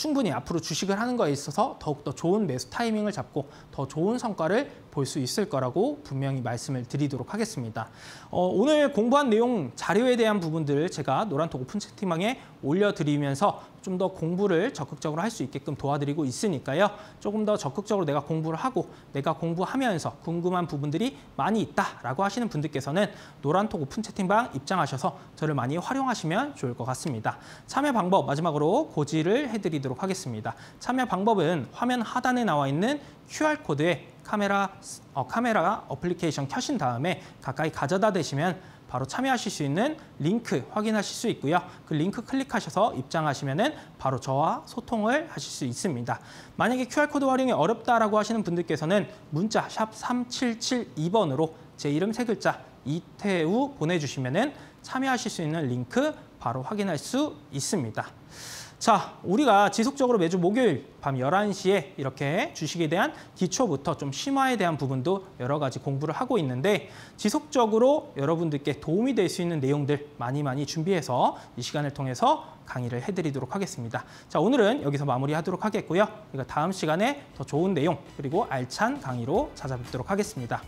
Speaker 1: 충분히 앞으로 주식을 하는 거에 있어서 더욱더 좋은 매수 타이밍을 잡고 더 좋은 성과를 볼 수 있을 거라고 분명히 말씀을 드리도록 하겠습니다. 어, 오늘 공부한 내용 자료에 대한 부분들을 제가 노란톡 오픈 채팅방에 올려드리면서 좀 더 공부를 적극적으로 할 수 있게끔 도와드리고 있으니까요. 조금 더 적극적으로 내가 공부를 하고 내가 공부하면서 궁금한 부분들이 많이 있다라고 하시는 분들께서는 노란톡 오픈 채팅방 입장하셔서 저를 많이 활용하시면 좋을 것 같습니다. 참여 방법 마지막으로 고지를 해드리도록 드리도록 하겠습니다. 참여 방법은 화면 하단에 나와 있는 QR코드에 카메라, 어, 카메라 어플리케이션 켜신 다음에 가까이 가져다 대시면 바로 참여하실 수 있는 링크 확인하실 수 있고요. 그 링크 클릭하셔서 입장하시면 바로 저와 소통을 하실 수 있습니다. 만약에 QR코드 활용이 어렵다라고 하시는 분들께서는 문자 3772번으로 제 이름 세 글자 이태우 보내주시면 은 참여하실 수 있는 링크 바로 확인할 수 있습니다. 자, 우리가 지속적으로 매주 목요일 밤 11시에 이렇게 주식에 대한 기초부터 좀 심화에 대한 부분도 여러 가지 공부를 하고 있는데 지속적으로 여러분들께 도움이 될 수 있는 내용들 많이 많이 준비해서 이 시간을 통해서 강의를 해드리도록 하겠습니다. 자, 오늘은 여기서 마무리하도록 하겠고요. 그러 다음 시간에 더 좋은 내용 그리고 알찬 강의로 찾아뵙도록 하겠습니다.